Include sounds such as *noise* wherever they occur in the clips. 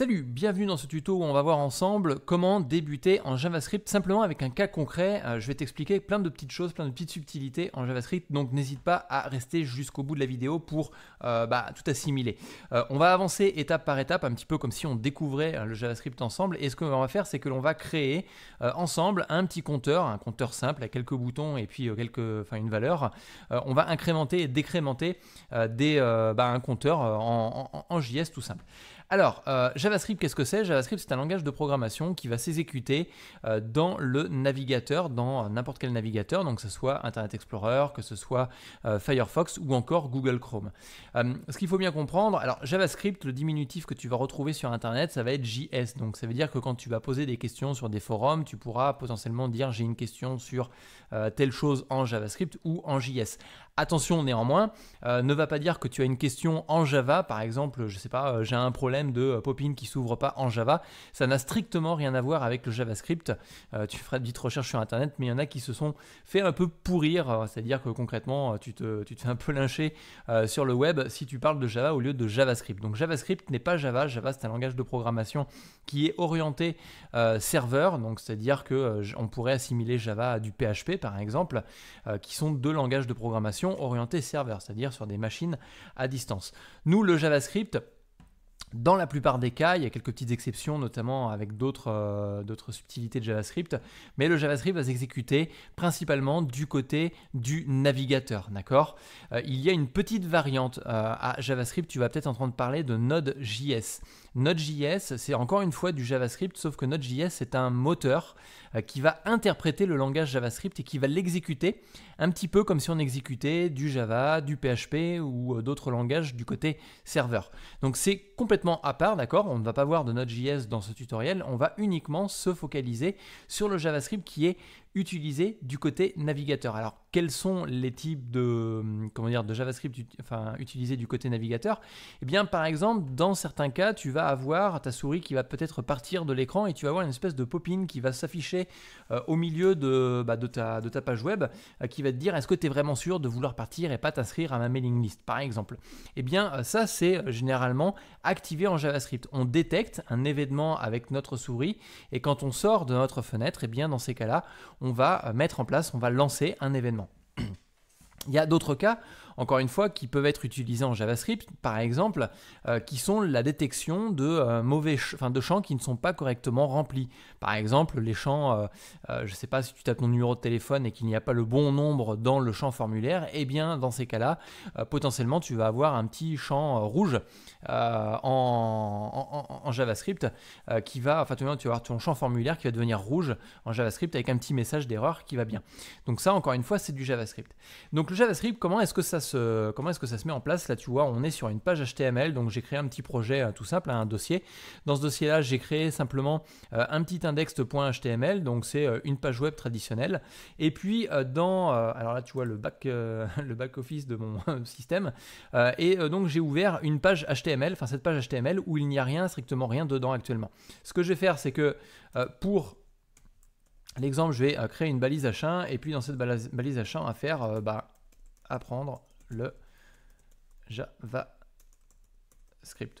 Salut, bienvenue dans ce tuto où on va voir ensemble comment débuter en JavaScript simplement avec un cas concret. Euh, je vais t'expliquer plein de petites choses, plein de petites subtilités en JavaScript, donc n'hésite pas à rester jusqu'au bout de la vidéo pour euh, bah, tout assimiler. Euh, on va avancer étape par étape, un petit peu comme si on découvrait le JavaScript ensemble. Et ce que l'on va faire, c'est que l'on va créer ensemble un petit compteur, un compteur simple à quelques boutons et puis quelques, enfin une valeur. on va incrémenter et décrémenter bah, un compteur en JS tout simple. Alors, euh, JavaScript, qu'est-ce que c'est JavaScript, c'est un langage de programmation qui va s'exécuter euh, dans le navigateur, dans n'importe quel navigateur, donc que ce soit Internet Explorer, que ce soit euh, Firefox ou encore Google Chrome. ce qu'il faut bien comprendre, alors JavaScript, le diminutif que tu vas retrouver sur Internet, ça va être JS. Donc ça veut dire que quand tu vas poser des questions sur des forums, tu pourras potentiellement dire j'ai une question sur euh, telle chose en JavaScript ou en JS. Attention néanmoins, euh, ne va pas dire que tu as une question en Java, par exemple, je sais pas, euh, j'ai un problème de euh, in qui s'ouvre pas en Java. Ça n'a strictement rien à voir avec le JavaScript. tu feras de recherche sur Internet, mais il y en a qui se sont fait un peu pourrir, c'est-à-dire que concrètement, tu te, tu fais un peu lyncher sur le web si tu parles de Java au lieu de JavaScript. Donc JavaScript n'est pas Java. Java, c'est un langage de programmation qui est orienté serveur, donc c'est-à-dire que on pourrait assimiler Java à du PHP par exemple, euh, qui sont deux langages de programmation orientés serveur, c'est-à-dire sur des machines à distance. Nous, le JavaScript, dans la plupart des cas, il y a quelques petites exceptions, notamment avec euh, d'autres subtilités de JavaScript, mais le JavaScript va s'exécuter principalement du côté du navigateur, d'accord euh, Il y a une petite variante euh, à JavaScript, tu vas peut-être en train de parler de Node.js. Node.js, c'est encore une fois du JavaScript, sauf que Node.js, c'est un moteur qui va interpréter le langage JavaScript et qui va l'exécuter un petit peu comme si on exécutait du Java, du PHP ou d'autres langages du côté serveur. Donc c'est complètement à part, d'accord On ne va pas voir de Node.js dans ce tutoriel, on va uniquement se focaliser sur le JavaScript qui est utilisés du côté navigateur. Alors, quels sont les types de, hum, comment dire, de JavaScript enfin, utilisés du côté navigateur Eh bien, par exemple, dans certains cas, tu vas avoir ta souris qui va peut-être partir de l'écran et tu vas avoir une espèce de pop-in qui va s'afficher euh, au milieu de, bah, de, ta, page web euh, qui va te dire est-ce que tu es vraiment sûr de vouloir partir et pas t'inscrire à ma mailing list, par exemple Eh bien, euh, ça, c'est généralement activé en JavaScript. On détecte un événement avec notre souris et quand on sort de notre fenêtre, eh bien, dans ces cas-là, on va mettre en place, on va lancer un événement. Il y a d'autres cas, encore une fois, qui peuvent être utilisés en JavaScript, par exemple, euh, qui sont la détection de euh, mauvais, enfin, de champs qui ne sont pas correctement remplis. Par exemple, les champs, euh, je ne sais pas si tu tapes ton numéro de téléphone et qu'il n'y a pas le bon nombre dans le champ formulaire, eh bien, dans ces cas-là, potentiellement, tu vas avoir un petit champ rouge euh, en, JavaScript euh, qui va, enfin tu vas avoir ton champ formulaire qui va devenir rouge en JavaScript avec un petit message d'erreur qui va bien. Donc ça encore une fois c'est du JavaScript. Donc le JavaScript comment est-ce que ça se, comment est-ce que ça se met en place Là tu vois on est sur une page HTML donc j'ai créé un petit projet euh, tout simple, hein, un dossier. Dans ce dossier là j'ai créé simplement un petit index.html donc c'est une page web traditionnelle et puis dans, alors là tu vois le back, *laughs* le back office de mon *laughs* système et donc j'ai ouvert une page HTML HTML, enfin cette page HTML où il n'y a rien, strictement rien dedans actuellement. Ce que je vais faire, c'est que euh, pour l'exemple, je vais euh, créer une balise H1 et puis dans cette balise, balise H1, à faire euh, bah, apprendre le JavaScript.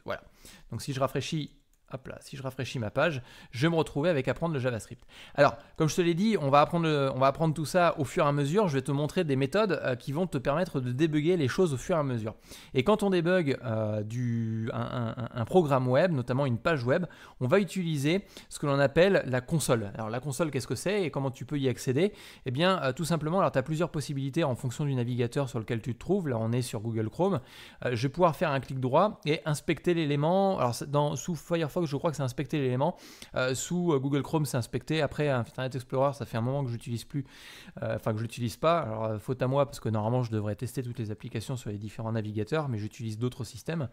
Voilà. Donc si je rafraîchis Hop là, si je rafraîchis ma page, je vais me retrouver avec apprendre le JavaScript. Alors, comme je te l'ai dit, on va, apprendre on va apprendre tout ça au fur et à mesure. Je vais te montrer des méthodes euh, qui vont te permettre de débugger les choses au fur et à mesure. Et quand on débug euh, un, programme web, notamment une page web, on va utiliser ce que l'on appelle la console. Alors la console, qu'est-ce que c'est et comment tu peux y accéder Eh bien, euh, tout simplement, alors tu as plusieurs possibilités en fonction du navigateur sur lequel tu te trouves. Là, on est sur Google Chrome. je vais pouvoir faire un clic droit et inspecter l'élément. Alors dans, sous Firefox, je crois que c'est inspecter l'élément. Euh, sous euh, Google Chrome, c'est inspecter Après, Internet Explorer, ça fait un moment que j'utilise plus, euh, enfin que je l'utilise pas. Alors, faute à moi, parce que normalement, je devrais tester toutes les applications sur les différents navigateurs, mais j'utilise d'autres systèmes.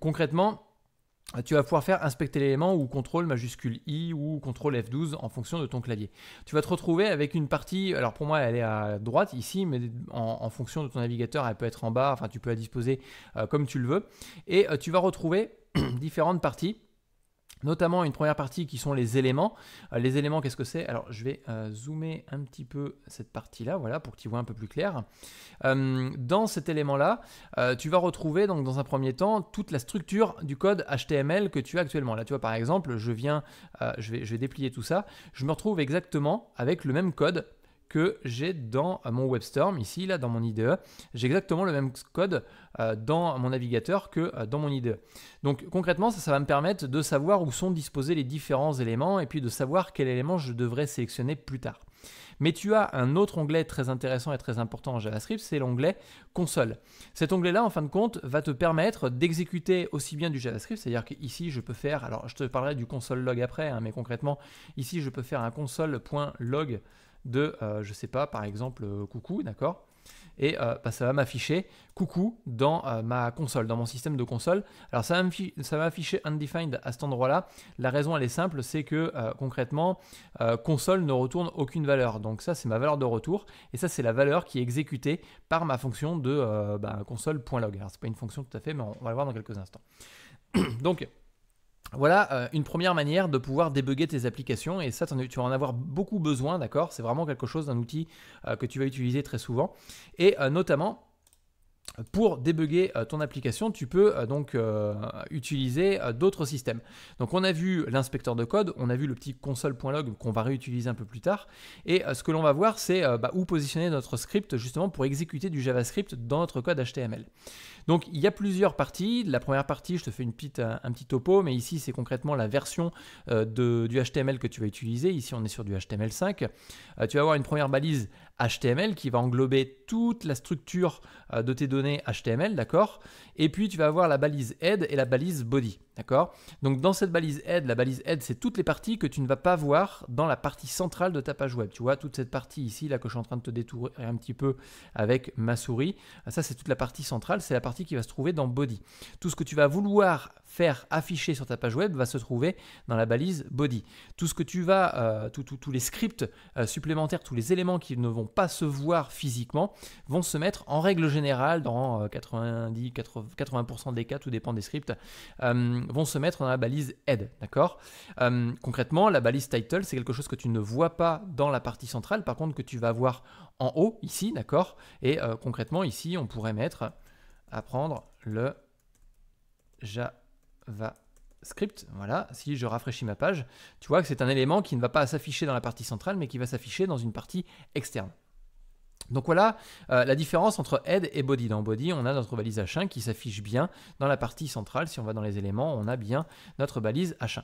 concrètement, tu vas pouvoir faire inspecter l'élément ou contrôle majuscule I ou contrôle F12 en fonction de ton clavier. Tu vas te retrouver avec une partie, alors pour moi elle est à droite ici, mais en, fonction de ton navigateur elle peut être en bas, enfin tu peux la disposer euh, comme tu le veux, et euh, tu vas retrouver *clears throat* différentes parties notamment une première partie qui sont les éléments. Euh, les éléments, qu'est-ce que c'est Alors, je vais euh, zoomer un petit peu cette partie-là, voilà, pour que tu vois un peu plus clair. Euh, dans cet élément-là, tu vas retrouver, donc, dans un premier temps, toute la structure du code HTML que tu as actuellement. Là, tu vois, par exemple, je viens, je vais, je vais déplier tout ça. Je me retrouve exactement avec le même code que j'ai dans mon WebStorm, ici, là, dans mon IDE. J'ai exactement le même code euh, dans mon navigateur que euh, dans mon IDE. Donc concrètement, ça, ça va me permettre de savoir où sont disposés les différents éléments et puis de savoir quel élément je devrais sélectionner plus tard. Mais tu as un autre onglet très intéressant et très important en JavaScript, c'est l'onglet console. Cet onglet-là, en fin de compte, va te permettre d'exécuter aussi bien du JavaScript, c'est-à-dire qu'ici je peux faire, alors je te parlerai du Console.log après, hein, mais concrètement, ici je peux faire un console.log de, euh, je sais pas, par exemple, euh, coucou, d'accord et euh, bah, ça va m'afficher coucou dans ma console, dans mon système de console. Alors ça va m'afficher undefined à cet endroit-là. La raison elle est simple, c'est que concrètement, console ne retourne aucune valeur. Donc ça c'est ma valeur de retour et ça c'est la valeur qui est exécutée par ma fonction de bah, console.log. Alors c'est pas une fonction tout à fait, mais on va le voir dans quelques instants. *clears throat* Donc voilà euh, une première manière de pouvoir débugger tes applications et ça, tu vas en avoir beaucoup besoin, d'accord C'est vraiment quelque chose, d'un outil euh, que tu vas utiliser très souvent. Et euh, notamment, pour débugger euh, ton application, tu peux euh, donc euh, utiliser d'autres systèmes. Donc on a vu l'inspecteur de code, on a vu le petit console.log qu'on va réutiliser un peu plus tard. Et ce que l'on va voir, c'est bah, où positionner notre script justement pour exécuter du JavaScript dans notre code HTML. Donc il y a plusieurs parties. La première partie, je te fais une petite, un petit topo, mais ici c'est concrètement la version du HTML que tu vas utiliser. Ici on est sur du HTML5. tu vas avoir une première balise HTML qui va englober toute la structure euh, de tes données HTML, d'accord Et puis tu vas avoir la balise head et la balise body, d'accord Donc dans cette balise head, la balise head, c'est toutes les parties que tu ne vas pas voir dans la partie centrale de ta page web. Tu vois, toute cette partie ici, là que je suis en train de te détourner un petit peu avec ma souris, euh, ça c'est toute la partie centrale, c'est la partie qui va se trouver dans body. Tout ce que tu vas vouloir faire afficher sur ta page web va se trouver dans la balise body. Tout ce que tu vas, euh, tous les scripts supplémentaires, tous les éléments qui ne vont pas se voir physiquement, vont se mettre en règle générale, dans 90, euh, 80%, des cas, tout dépend des scripts, euh, vont se mettre dans la balise head. D'accord euh, Concrètement, la balise title, c'est quelque chose que tu ne vois pas dans la partie centrale, par contre que tu vas voir en haut, ici, d'accord Et concrètement, ici, on pourrait mettre apprendre le javascript, voilà, si je rafraîchis ma page, tu vois que c'est un élément qui ne va pas s'afficher dans la partie centrale, mais qui va s'afficher dans une partie externe. Donc voilà euh, la différence entre head et body. Dans body, on a notre balise H1 qui s'affiche bien dans la partie centrale. Si on va dans les éléments, on a bien notre balise H1.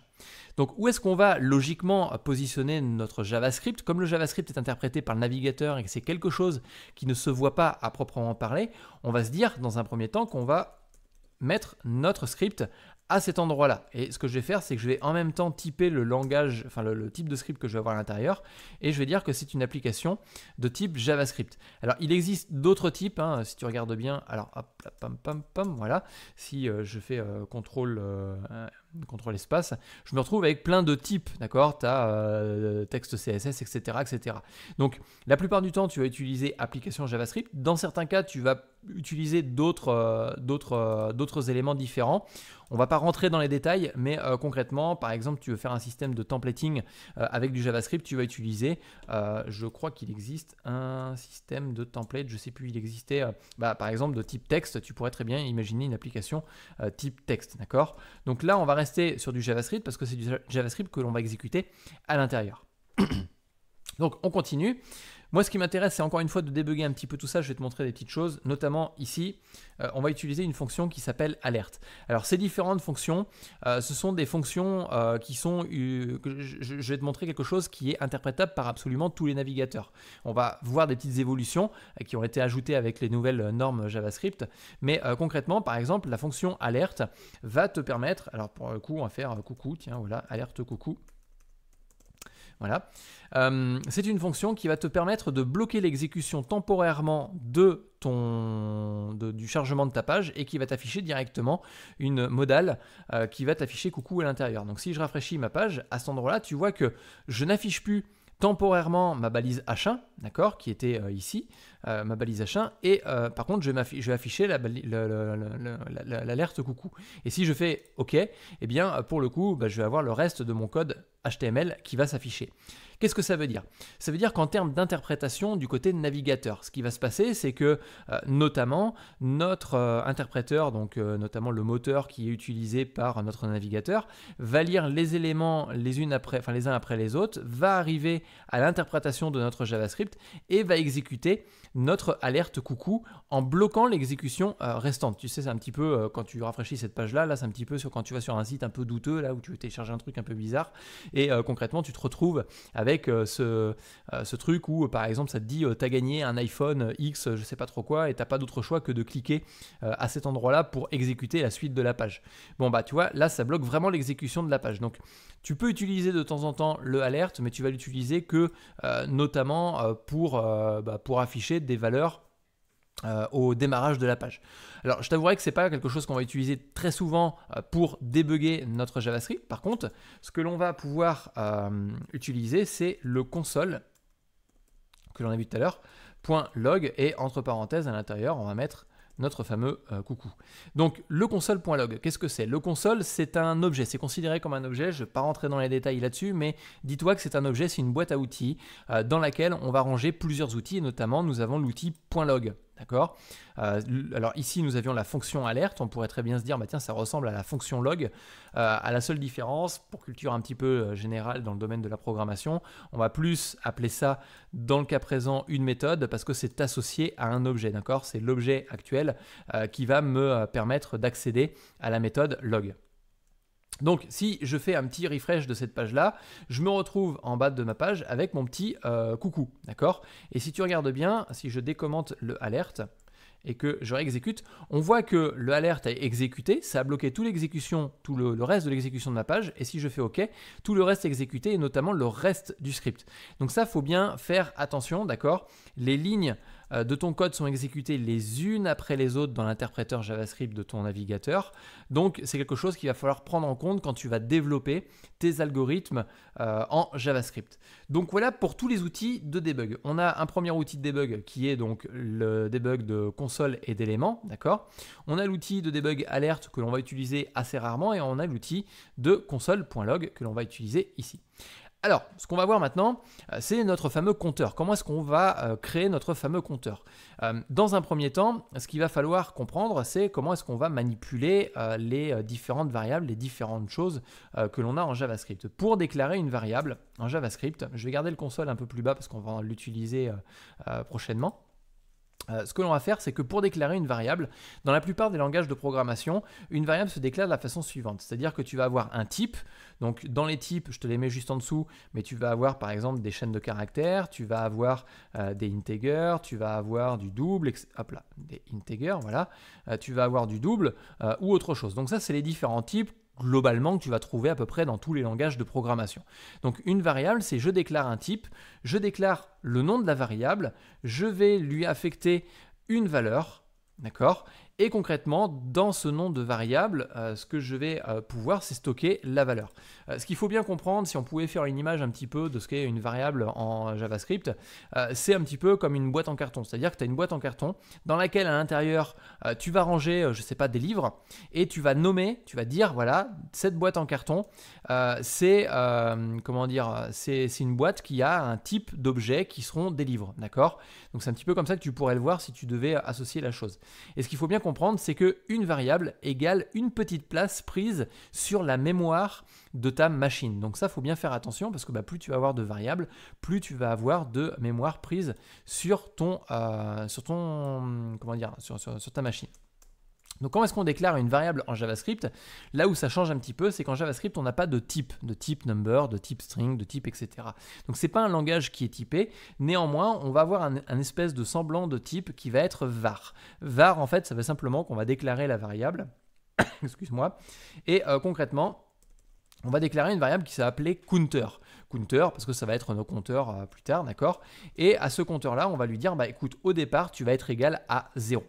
Donc où est-ce qu'on va logiquement positionner notre JavaScript Comme le JavaScript est interprété par le navigateur et que c'est quelque chose qui ne se voit pas à proprement parler, on va se dire dans un premier temps qu'on va mettre notre script à cet endroit-là. Et ce que je vais faire, c'est que je vais en même temps typer le langage, enfin le, type de script que je vais avoir à l'intérieur, et je vais dire que c'est une application de type JavaScript. Alors, il existe d'autres types, hein, si tu regardes bien. Alors, hop, pam, pam, pam, voilà. Si euh, je fais euh, contrôle, euh, Contrôle l'espace, je me retrouve avec plein de types, d'accord Tu as euh, texte CSS, etc., etc. Donc, la plupart du temps, tu vas utiliser application JavaScript. Dans certains cas, tu vas utiliser euh, euh, d'autres éléments différents. On va pas rentrer dans les détails, mais concrètement, par exemple, tu veux faire un système de templating avec du JavaScript, tu vas utiliser, je crois qu'il existe un système de template, je sais plus, il existait, bah, par exemple, de type texte, tu pourrais très bien imaginer une application type texte, d'accord Donc là, on va rester sur du JavaScript parce que c'est du JavaScript que l'on va exécuter à l'intérieur. *clears throat* Donc on continue. Moi, ce qui m'intéresse, c'est encore une fois de débugger un petit peu tout ça. Je vais te montrer des petites choses, notamment ici, euh, on va utiliser une fonction qui s'appelle alerte. Alors, ces différentes fonctions, euh, ce sont des fonctions euh, qui sont. Je, je, vais te montrer quelque chose qui est interprétable par absolument tous les navigateurs. On va voir des petites évolutions qui ont été ajoutées avec les nouvelles normes JavaScript, mais concrètement, par exemple, la fonction alerte va te permettre. Alors, pour le coup, on va faire coucou, tiens, voilà, alerte coucou. Voilà. Euh, c'est une fonction qui va te permettre de bloquer l'exécution temporairement de ton, du chargement de ta page et qui va t'afficher directement une modale euh, qui va t'afficher coucou à l'intérieur. Donc si je rafraîchis ma page, à cet endroit-là, tu vois que je n'affiche plus temporairement ma balise H1, d'accord, qui était euh, ici, euh, ma balise H1, et euh, par contre, je vais, afficher l'alerte coucou. Et si je fais OK, et eh bien, pour le coup, bah, je vais avoir le reste de mon code HTML qui va s'afficher. Qu'est-ce que ça veut dire Ça veut dire qu'en termes d'interprétation du côté navigateur, ce qui va se passer, c'est que euh, notamment notre interpréteur, donc notamment le moteur qui est utilisé par notre navigateur, va lire les éléments les, unes après, enfin, les uns après les autres, va arriver à l'interprétation de notre JavaScript et va exécuter notre alerte coucou en bloquant l'exécution euh, restante. Tu sais, c'est un petit peu euh, quand tu rafraîchis cette page-là, là, c'est un petit peu sur quand tu vas sur un site un peu douteux, là où tu veux télécharger un truc un peu bizarre, et euh, concrètement, tu te retrouves avec ce, truc où, par exemple, ça te dit, t'as gagné un iPhone X, je sais pas trop quoi, et t'as pas d'autre choix que de cliquer à cet endroit-là pour exécuter la suite de la page. Bon, bah, tu vois, là, ça bloque vraiment l'exécution de la page. Donc, tu peux utiliser de temps en temps le alerte, mais tu vas l'utiliser que notamment pour, bah, pour afficher des valeurs euh, au démarrage de la page. Alors je t'avouerai que ce n'est pas quelque chose qu'on va utiliser très souvent euh, pour débugger notre JavaScript. Par contre, ce que l'on va pouvoir euh, utiliser, c'est le console que l'on a vu tout à l'heure, .log et entre parenthèses à l'intérieur, on va mettre notre fameux euh, coucou. Donc le console.log, qu'est-ce que c'est Le console, c'est un objet, c'est considéré comme un objet, je ne vais pas rentrer dans les détails là-dessus, mais dis-toi que c'est un objet, c'est une boîte à outils euh, dans laquelle on va ranger plusieurs outils, et notamment nous avons l'outil .log. D'accord euh, Alors ici, nous avions la fonction alerte. On pourrait très bien se dire, bah, tiens, ça ressemble à la fonction log. Euh, à la seule différence, pour culture un petit peu euh, générale dans le domaine de la programmation, on va plus appeler ça, dans le cas présent, une méthode parce que c'est associé à un objet. D'accord C'est l'objet actuel qui va me permettre d'accéder à la méthode log. Donc si je fais un petit refresh de cette page-là, je me retrouve en bas de ma page avec mon petit euh, coucou, d'accord Et si tu regardes bien, si je décommente le alerte et que je réexécute, on voit que le alerte a exécuté, ça a bloqué toute l'exécution, tout le, reste de l'exécution de ma page, et si je fais OK, tout le reste est exécuté, et notamment le reste du script. Donc ça, faut bien faire attention, d'accord Les lignes euh, de ton code sont exécutées les unes après les autres dans l'interpréteur JavaScript de ton navigateur. Donc c'est quelque chose qu'il va falloir prendre en compte quand tu vas développer tes algorithmes euh, en JavaScript. Donc voilà pour tous les outils de debug. On a un premier outil de debug qui est donc le debug de console et d'éléments, d'accord On a l'outil de debug alerte que l'on va utiliser assez rarement et on a l'outil de console.log que l'on va utiliser ici. Alors, ce qu'on va voir maintenant, euh, c'est notre fameux compteur. Comment est-ce qu'on va euh, créer notre fameux compteur euh, Dans un premier temps, ce qu'il va falloir comprendre, c'est comment est-ce qu'on va manipuler les différentes variables, les différentes choses que l'on a en JavaScript. Pour déclarer une variable en JavaScript, je vais garder le console un peu plus bas parce qu'on va l'utiliser prochainement. Euh, ce que l'on va faire, c'est que pour déclarer une variable, dans la plupart des langages de programmation, une variable se déclare de la façon suivante. C'est-à-dire que tu vas avoir un type. Donc dans les types, je te les mets juste en dessous, mais tu vas avoir par exemple des chaînes de caractères, tu vas avoir euh, des integers, tu vas avoir du double, hop là, des integers, voilà, euh, tu vas avoir du double ou autre chose. Donc ça, c'est les différents types globalement que tu vas trouver à peu près dans tous les langages de programmation. Donc une variable, c'est je déclare un type, je déclare le nom de la variable, je vais lui affecter une valeur, d'accord et concrètement, dans ce nom de variable, euh, ce que je vais euh, pouvoir, c'est stocker la valeur. Euh, ce qu'il faut bien comprendre, si on pouvait faire une image un petit peu de ce qu'est une variable en JavaScript, c'est un petit peu comme une boîte en carton. C'est-à-dire que tu as une boîte en carton dans laquelle à l'intérieur, tu vas ranger, je sais pas, des livres, et tu vas nommer, tu vas dire, voilà, cette boîte en carton, c'est comment dire, c'est une boîte qui a un type d'objet qui seront des livres, d'accord Donc c'est un petit peu comme ça que tu pourrais le voir si tu devais associer la chose. Et ce qu'il faut bien comprendre, c'est que une variable égale une petite place prise sur la mémoire de ta machine. Donc ça, faut bien faire attention parce que bah, plus tu vas avoir de variables, plus tu vas avoir de mémoire prise sur ton, euh, sur ton, comment dire, sur ta machine. Donc comment est-ce qu'on déclare une variable en JavaScript Là où ça change un petit peu, c'est qu'en JavaScript, on n'a pas de type, de type number, de type string, de type etc. Donc ce n'est pas un langage qui est typé. Néanmoins, on va avoir un, espèce de semblant de type qui va être var. Var, en fait, ça veut simplement qu'on va déclarer la variable. *coughs* Excuse-moi. Et euh, concrètement, on va déclarer une variable qui s'est counter. Counter, parce que ça va être nos compteurs euh, plus tard, d'accord Et à ce compteur-là, on va lui dire, bah écoute, au départ, tu vas être égal à 0.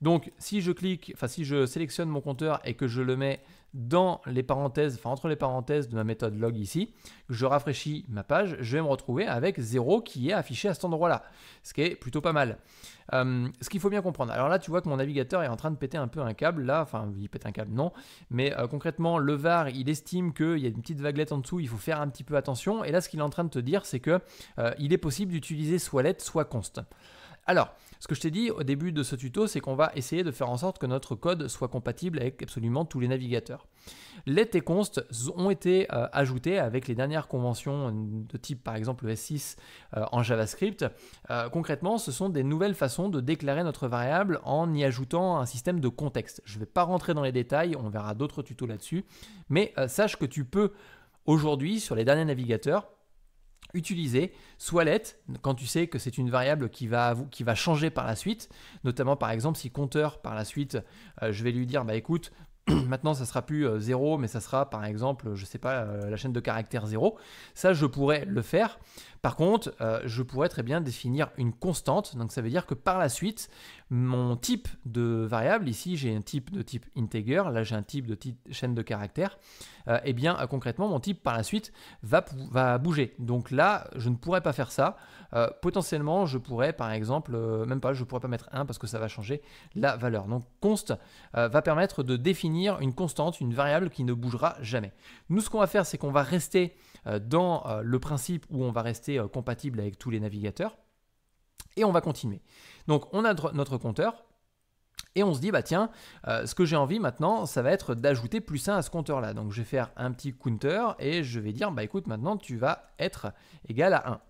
Donc si je clique, enfin si je sélectionne mon compteur et que je le mets dans les parenthèses, enfin entre les parenthèses de ma méthode log ici, je rafraîchis ma page, je vais me retrouver avec 0 qui est affiché à cet endroit-là, ce qui est plutôt pas mal. Euh, ce qu'il faut bien comprendre, alors là tu vois que mon navigateur est en train de péter un peu un câble, là, enfin il pète un câble, non, mais euh, concrètement le VAR il estime qu'il y a une petite vaguelette en dessous, il faut faire un petit peu attention, et là ce qu'il est en train de te dire c'est que euh, il est possible d'utiliser soit let, soit const. Alors, ce que je t'ai dit au début de ce tuto, c'est qu'on va essayer de faire en sorte que notre code soit compatible avec absolument tous les navigateurs. et const ont été euh, ajoutés avec les dernières conventions euh, de type par exemple S6 euh, en JavaScript. concrètement, ce sont des nouvelles façons de déclarer notre variable en y ajoutant un système de contexte. Je ne vais pas rentrer dans les détails, on verra d'autres tutos là-dessus, mais sache que tu peux aujourd'hui sur les derniers navigateurs utiliser soit let, quand tu sais que c'est une variable qui va, qui va changer par la suite, notamment par exemple si compteur par la suite, euh, je vais lui dire bah écoute, *clears throat* maintenant ça sera plus 0 euh, mais ça sera par exemple je sais pas euh, la chaîne de caractères 0 ça je pourrais le faire par contre, euh, je pourrais très bien définir une constante. Donc ça veut dire que par la suite, mon type de variable, ici j'ai un type de type integer, là j'ai un type de type chaîne de caractères, euh, eh et bien euh, concrètement mon type par la suite va, bouger. Donc là, je ne pourrais pas faire ça. potentiellement, je pourrais par exemple, même pas, je pourrais pas mettre 1 parce que ça va changer la valeur. Donc const va permettre de définir une constante, une variable qui ne bougera jamais. Nous, ce qu'on va faire, c'est qu'on va rester euh, dans euh, le principe où on va rester euh, compatible avec tous les navigateurs. Et on va continuer. Donc on a notre compteur, et on se dit, bah tiens, ce que j'ai envie maintenant, ça va être d'ajouter plus 1 à ce compteur-là. Donc je vais faire un petit counter et je vais dire, bah écoute, maintenant tu vas être égal à 1.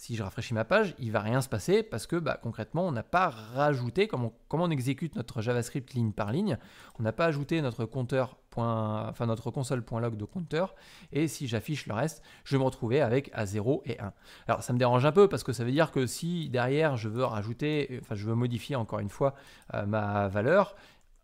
Si je rafraîchis ma page, il va rien se passer parce que bah, concrètement, on n'a pas rajouté, comme on, on, exécute notre JavaScript ligne par ligne, on n'a pas ajouté notre compteur point, enfin notre console.log de compteur. Et si j'affiche le reste, je vais me retrouver avec à 0 et 1. Alors ça me dérange un peu parce que ça veut dire que si derrière je veux rajouter, enfin je veux modifier encore une fois euh, ma valeur,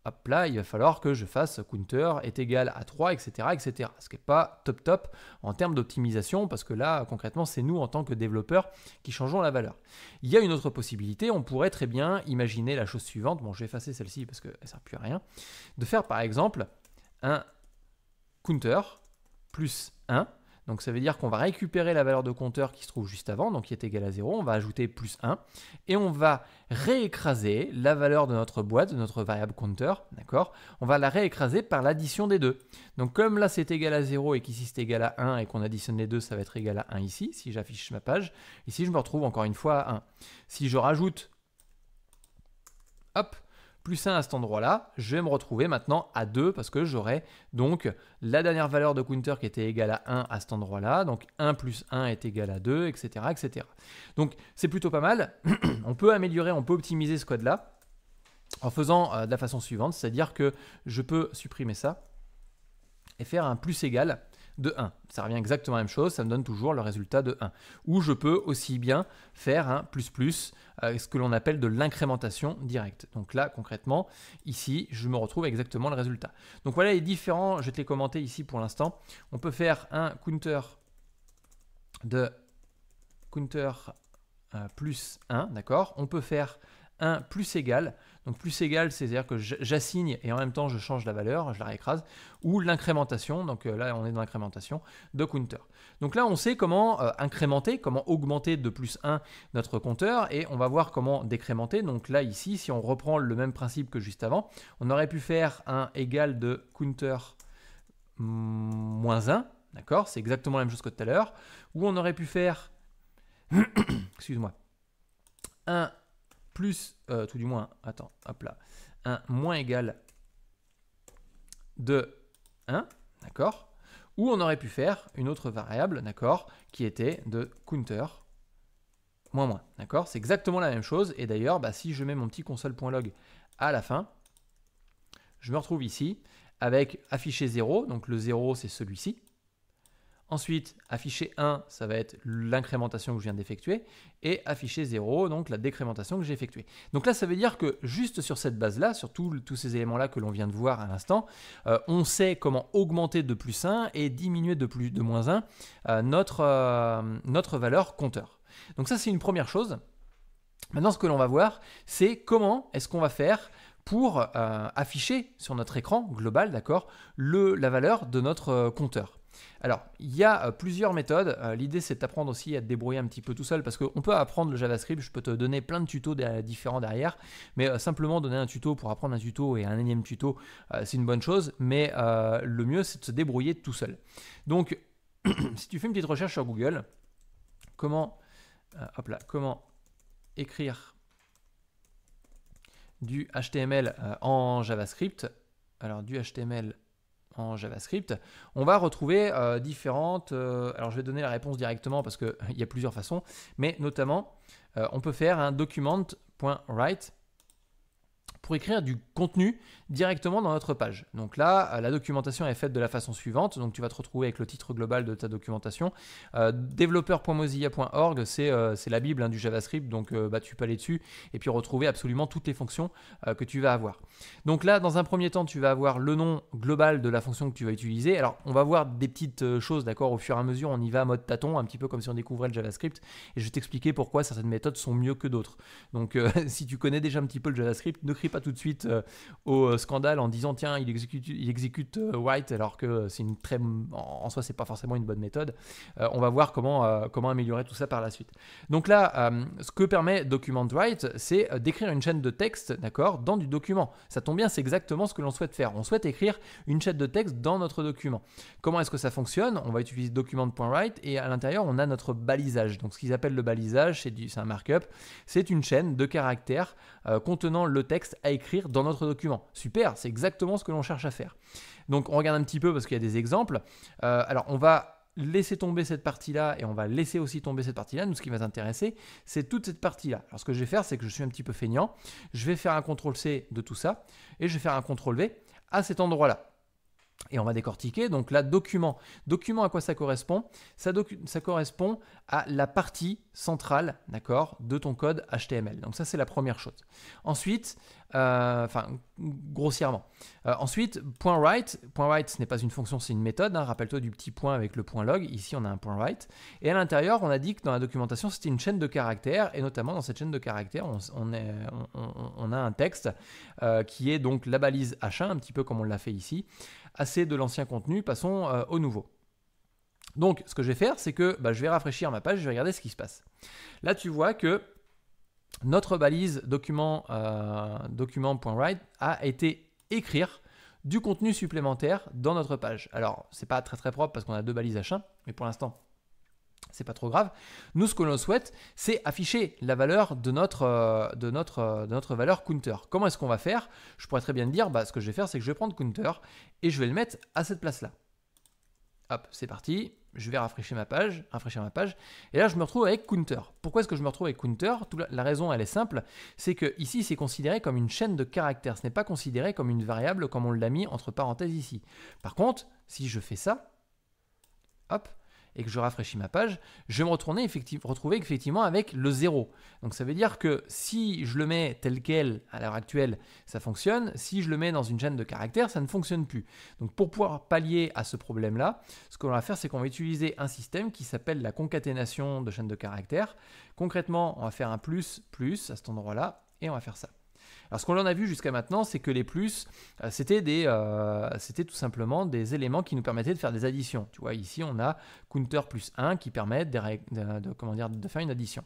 hop là, il va falloir que je fasse counter est égal à 3, etc. etc. Ce qui n'est pas top top en termes d'optimisation, parce que là, concrètement, c'est nous en tant que développeurs qui changeons la valeur. Il y a une autre possibilité, on pourrait très bien imaginer la chose suivante, bon je vais effacer celle-ci parce qu'elle ne sert plus à rien, de faire par exemple un counter plus 1 donc ça veut dire qu'on va récupérer la valeur de compteur qui se trouve juste avant, donc qui est égale à 0, on va ajouter plus 1, et on va réécraser la valeur de notre boîte, de notre variable compteur, d'accord On va la réécraser par l'addition des deux. Donc comme là c'est égal à 0 et qu'ici c'est égal à 1 et qu'on additionne les deux, ça va être égal à 1 ici, si j'affiche ma page. Ici je me retrouve encore une fois à 1. Si je rajoute, hop, plus 1 à cet endroit-là, je vais me retrouver maintenant à 2 parce que j'aurai donc la dernière valeur de counter qui était égale à 1 à cet endroit-là, donc 1 plus 1 est égal à 2, etc. etc. Donc c'est plutôt pas mal, *clears throat* on peut améliorer, on peut optimiser ce code-là en faisant euh, de la façon suivante, c'est-à-dire que je peux supprimer ça et faire un plus égal de 1. Ça revient exactement à la même chose, ça me donne toujours le résultat de 1. Ou je peux aussi bien faire un plus plus, euh, ce que l'on appelle de l'incrémentation directe. Donc là, concrètement, ici, je me retrouve exactement le résultat. Donc voilà les différents, je te les commenter ici pour l'instant. On peut faire un counter de counter euh, plus 1, d'accord On peut faire un plus égal donc plus égal, c'est-à-dire que j'assigne et en même temps je change la valeur, je la réécrase, ou l'incrémentation, donc euh, là on est dans l'incrémentation de counter. Donc là on sait comment euh, incrémenter, comment augmenter de plus 1 notre compteur, et on va voir comment décrémenter. Donc là ici, si on reprend le même principe que juste avant, on aurait pu faire un égal de counter moins 1, d'accord C'est exactement la même chose que tout à l'heure, ou on aurait pu faire, *coughs* excuse-moi, un plus, euh, tout du moins, attends, hop là, un moins égal de 1, d'accord Ou on aurait pu faire une autre variable, d'accord, qui était de counter moins moins, d'accord C'est exactement la même chose, et d'ailleurs, bah, si je mets mon petit console.log à la fin, je me retrouve ici avec affiché 0, donc le 0 c'est celui-ci, Ensuite, afficher 1, ça va être l'incrémentation que je viens d'effectuer, et afficher 0, donc la décrémentation que j'ai effectuée. Donc là, ça veut dire que juste sur cette base-là, sur tous ces éléments-là que l'on vient de voir à l'instant, euh, on sait comment augmenter de plus 1 et diminuer de, plus, de moins 1 euh, notre, euh, notre valeur compteur. Donc ça, c'est une première chose. Maintenant, ce que l'on va voir, c'est comment est-ce qu'on va faire pour afficher sur notre écran global, d'accord, la valeur de notre compteur. Alors, il y a euh, plusieurs méthodes. Euh, l'idée, c'est d'apprendre aussi à te débrouiller un petit peu tout seul parce qu'on peut apprendre le JavaScript. Je peux te donner plein de tutos différents derrière, mais euh, simplement donner un tuto pour apprendre un tuto et un énième tuto, c'est une bonne chose. Mais le mieux, c'est de se débrouiller tout seul. Donc, *clears throat* si tu fais une petite recherche sur Google, comment, hop là, comment écrire du HTML en JavaScript Alors, du HTML en JavaScript, on va retrouver euh, différentes... Euh, alors je vais donner la réponse directement parce qu'il *laughs* y a plusieurs façons, mais notamment, euh, on peut faire un document.write pour écrire du contenu directement dans notre page. Donc là, euh, la documentation est faite de la façon suivante. Donc tu vas te retrouver avec le titre global de ta documentation. Euh, Développeur.mozilla.org, euh, c'est la Bible hein, du JavaScript, donc bah, tu peux aller dessus et puis retrouver absolument toutes les fonctions que tu vas avoir. Donc là, dans un premier temps, tu vas avoir le nom global de la fonction que tu vas utiliser. Alors on va voir des petites choses, d'accord, au fur et à mesure, on y va à mode tâton, un petit peu comme si on découvrait le JavaScript, et je vais t'expliquer pourquoi certaines méthodes sont mieux que d'autres. Donc *laughs* si tu connais déjà un petit peu le JavaScript, ne crie pas tout de suite au euh, scandale en disant tiens il exécute, il exécute euh, White alors que c'est une très en soi c'est pas forcément une bonne méthode. Euh, on va voir comment comment améliorer tout ça par la suite. Donc là ce que permet Document Write c'est d'écrire une chaîne de texte d'accord dans du document. Ça tombe bien c'est exactement ce que l'on souhaite faire. On souhaite écrire une chaîne de texte dans notre document. Comment est-ce que ça fonctionne On va utiliser document.write et à l'intérieur on a notre balisage. Donc ce qu'ils appellent le balisage c'est un markup, c'est une chaîne de caractères euh, contenant le texte à écrire dans notre document. Super, c'est exactement ce que l'on cherche à faire. Donc on regarde un petit peu parce qu'il y a des exemples. Euh, alors on va laisser tomber cette partie-là et on va laisser aussi tomber cette partie-là. Nous, ce qui va intéresser, c'est toute cette partie-là. Alors ce que je vais faire, c'est que je suis un petit peu feignant. Je vais faire un CTRL-C de tout ça et je vais faire un CTRL-V à cet endroit-là. Et on va décortiquer. Donc là, document. Document, à quoi ça correspond ça, correspond à la partie centrale, d'accord, de ton code HTML. Donc ça, c'est la première chose. Ensuite, euh, enfin, grossièrement. Euh, ensuite, point .write. Point .write, ce n'est pas une fonction, c'est une méthode. Hein. Rappelle-toi du petit point avec le point .log. Ici, on a un point .write. Et à l'intérieur, on a dit que dans la documentation, c'était une chaîne de caractères. Et notamment, dans cette chaîne de caractères, on, a un texte euh, qui est donc la balise H1, un petit peu comme on l'a fait ici. Assez de l'ancien contenu, passons euh, au nouveau. Donc ce que je vais faire, c'est que bah, je vais rafraîchir ma page, je vais regarder ce qui se passe. Là tu vois que notre balise document euh, document.write a été écrire du contenu supplémentaire dans notre page. Alors, c'est pas très très propre parce qu'on a deux balises H1, mais pour l'instant, c'est pas trop grave. Nous, ce que l'on souhaite, c'est afficher la valeur de notre, euh, de notre, euh, notre valeur counter. Comment est-ce qu'on va faire Je pourrais très bien dire, bah, ce que je vais faire, c'est que je vais prendre counter et je vais le mettre à cette place-là. Hop, c'est parti. Je vais rafraîchir ma page, rafraîchir ma page. Et là, je me retrouve avec counter. Pourquoi est-ce que je me retrouve avec counter la, raison, elle est simple. C'est que ici, c'est considéré comme une chaîne de caractères. Ce n'est pas considéré comme une variable comme on l'a mis entre parenthèses ici. Par contre, si je fais ça, hop, et que je rafraîchis ma page, je vais me retrouver effectivement avec le 0. Donc ça veut dire que si je le mets tel quel à l'heure actuelle, ça fonctionne. Si je le mets dans une chaîne de caractères, ça ne fonctionne plus. Donc pour pouvoir pallier à ce problème-là, ce qu'on va faire, c'est qu'on va utiliser un système qui s'appelle la concaténation de chaînes de caractères. Concrètement, on va faire un plus, plus à cet endroit-là, et on va faire ça. Alors ce qu'on en a vu jusqu'à maintenant, c'est que les plus, euh, euh, c'était tout simplement des éléments qui nous permettaient de faire des additions. Tu vois, ici on a counter plus 1 qui permet de, comment dire, de faire une addition.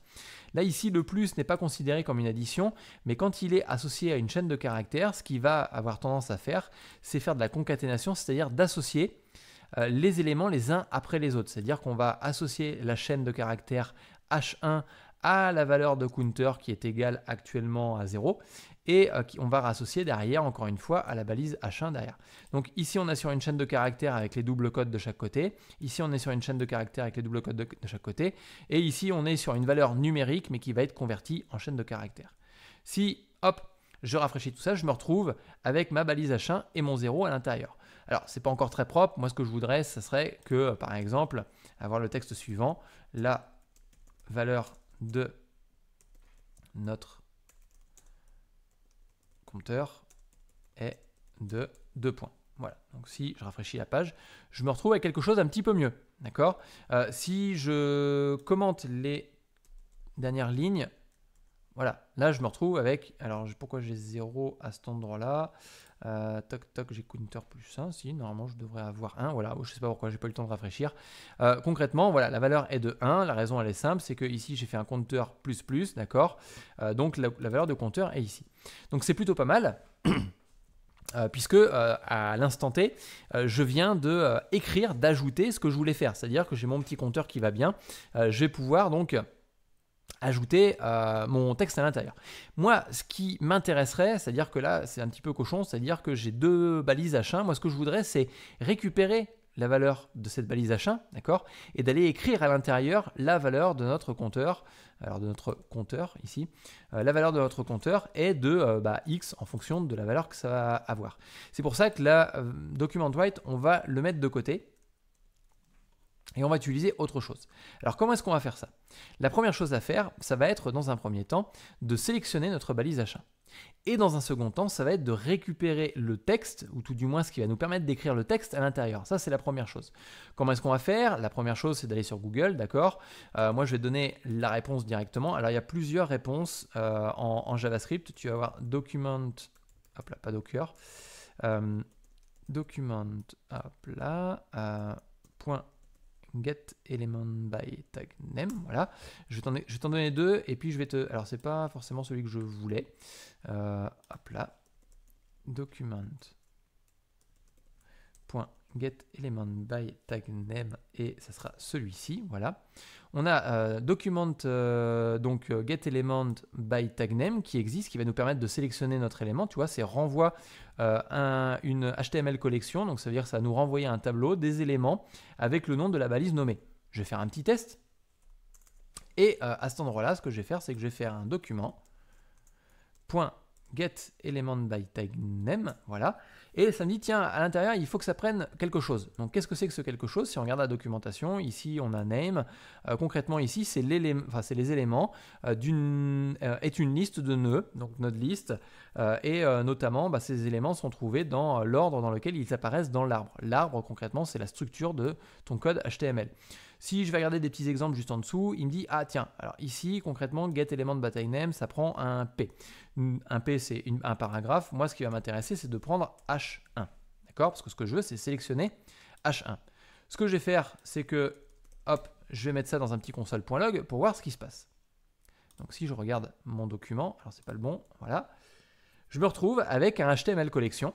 Là ici, le plus n'est pas considéré comme une addition, mais quand il est associé à une chaîne de caractères, ce qu'il va avoir tendance à faire, c'est faire de la concaténation, c'est-à-dire d'associer euh, les éléments les uns après les autres. C'est-à-dire qu'on va associer la chaîne de caractères H1 à la valeur de counter qui est égale actuellement à 0 et euh, qui on va rassocier derrière encore une fois à la balise H1 derrière. Donc ici on est sur une chaîne de caractères avec les doubles codes de chaque côté, ici on est sur une chaîne de caractères avec les doubles codes de, chaque côté et ici on est sur une valeur numérique mais qui va être convertie en chaîne de caractères. Si hop, je rafraîchis tout ça, je me retrouve avec ma balise H1 et mon 0 à l'intérieur. Alors, c'est pas encore très propre. Moi, ce que je voudrais, ce serait que, euh, par exemple, avoir le texte suivant, la valeur de notre compteur est de 2 points. Voilà, donc si je rafraîchis la page, je me retrouve avec quelque chose un petit peu mieux. D'accord euh, Si je commente les dernières lignes, voilà, là je me retrouve avec, alors pourquoi j'ai 0 à cet endroit-là euh, toc toc, j'ai compteur plus 1. Si, normalement, je devrais avoir 1. Voilà, je sais pas pourquoi j'ai pas eu le temps de rafraîchir. Euh, concrètement, voilà, la valeur est de 1. La raison, elle est simple, c'est que ici, j'ai fait un compteur plus plus, d'accord euh, Donc, la, valeur de compteur est ici. Donc, c'est plutôt pas mal. *clears throat* puisque à l'instant T, je viens de écrire, d'ajouter ce que je voulais faire. C'est-à-dire que j'ai mon petit compteur qui va bien. je vais pouvoir donc ajouter euh, mon texte à l'intérieur. Moi, ce qui m'intéresserait, c'est-à-dire que là, c'est un petit peu cochon, c'est-à-dire que j'ai deux balises H1. Moi, ce que je voudrais, c'est récupérer la valeur de cette balise H1, d'accord Et d'aller écrire à l'intérieur la valeur de notre compteur, alors de notre compteur ici, euh, la valeur de notre compteur est de euh, bah, x en fonction de la valeur que ça va avoir. C'est pour ça que la document write, on va le mettre de côté, et on va utiliser autre chose. Alors comment est-ce qu'on va faire ça La première chose à faire, ça va être dans un premier temps de sélectionner notre balise achat. Et dans un second temps, ça va être de récupérer le texte, ou tout du moins ce qui va nous permettre d'écrire le texte à l'intérieur. Ça, c'est la première chose. Comment est-ce qu'on va faire La première chose, c'est d'aller sur Google, d'accord euh, Moi, je vais donner la réponse directement. Alors, il y a plusieurs réponses euh, en, JavaScript. Tu vas avoir document, hop là, pas Docker, euh, document, hop là, point GetElementByTagName, voilà. Je vais t'en donner deux, et puis je vais te... Alors, c'est pas forcément celui que je voulais. Euh, hop là. Document.get et ça sera celui-ci, voilà. On a euh, document euh, donc euh, get qui existe, qui va nous permettre de sélectionner notre élément. Tu vois, c'est renvoie une HTML collection, donc ça veut dire que ça va nous renvoyer un tableau des éléments avec le nom de la balise nommée. Je vais faire un petit test. Et à cet endroit-là, ce que je vais faire, c'est que je vais faire un document voilà, et ça me dit, tiens, à l'intérieur, il faut que ça prenne quelque chose. Donc qu'est-ce que c'est que ce quelque chose Si on regarde la documentation, ici on a name. Euh, concrètement ici, c'est les éléments euh, d'une euh, est une liste de nœuds, donc notre list ». et notamment, bah, ces éléments sont trouvés dans l'ordre dans lequel ils apparaissent dans l'arbre. L'arbre, concrètement, c'est la structure de ton code HTML. Si je vais regarder des petits exemples juste en dessous, il me dit ah tiens, alors ici concrètement get element bataille name, ça prend un P. Un P c'est un paragraphe. Moi ce qui va m'intéresser c'est de prendre H1. D'accord Parce que ce que je veux c'est sélectionner H1. Ce que je vais faire c'est que hop, je vais mettre ça dans un petit console.log pour voir ce qui se passe. Donc si je regarde mon document, alors c'est pas le bon, voilà. Je me retrouve avec un HTML collection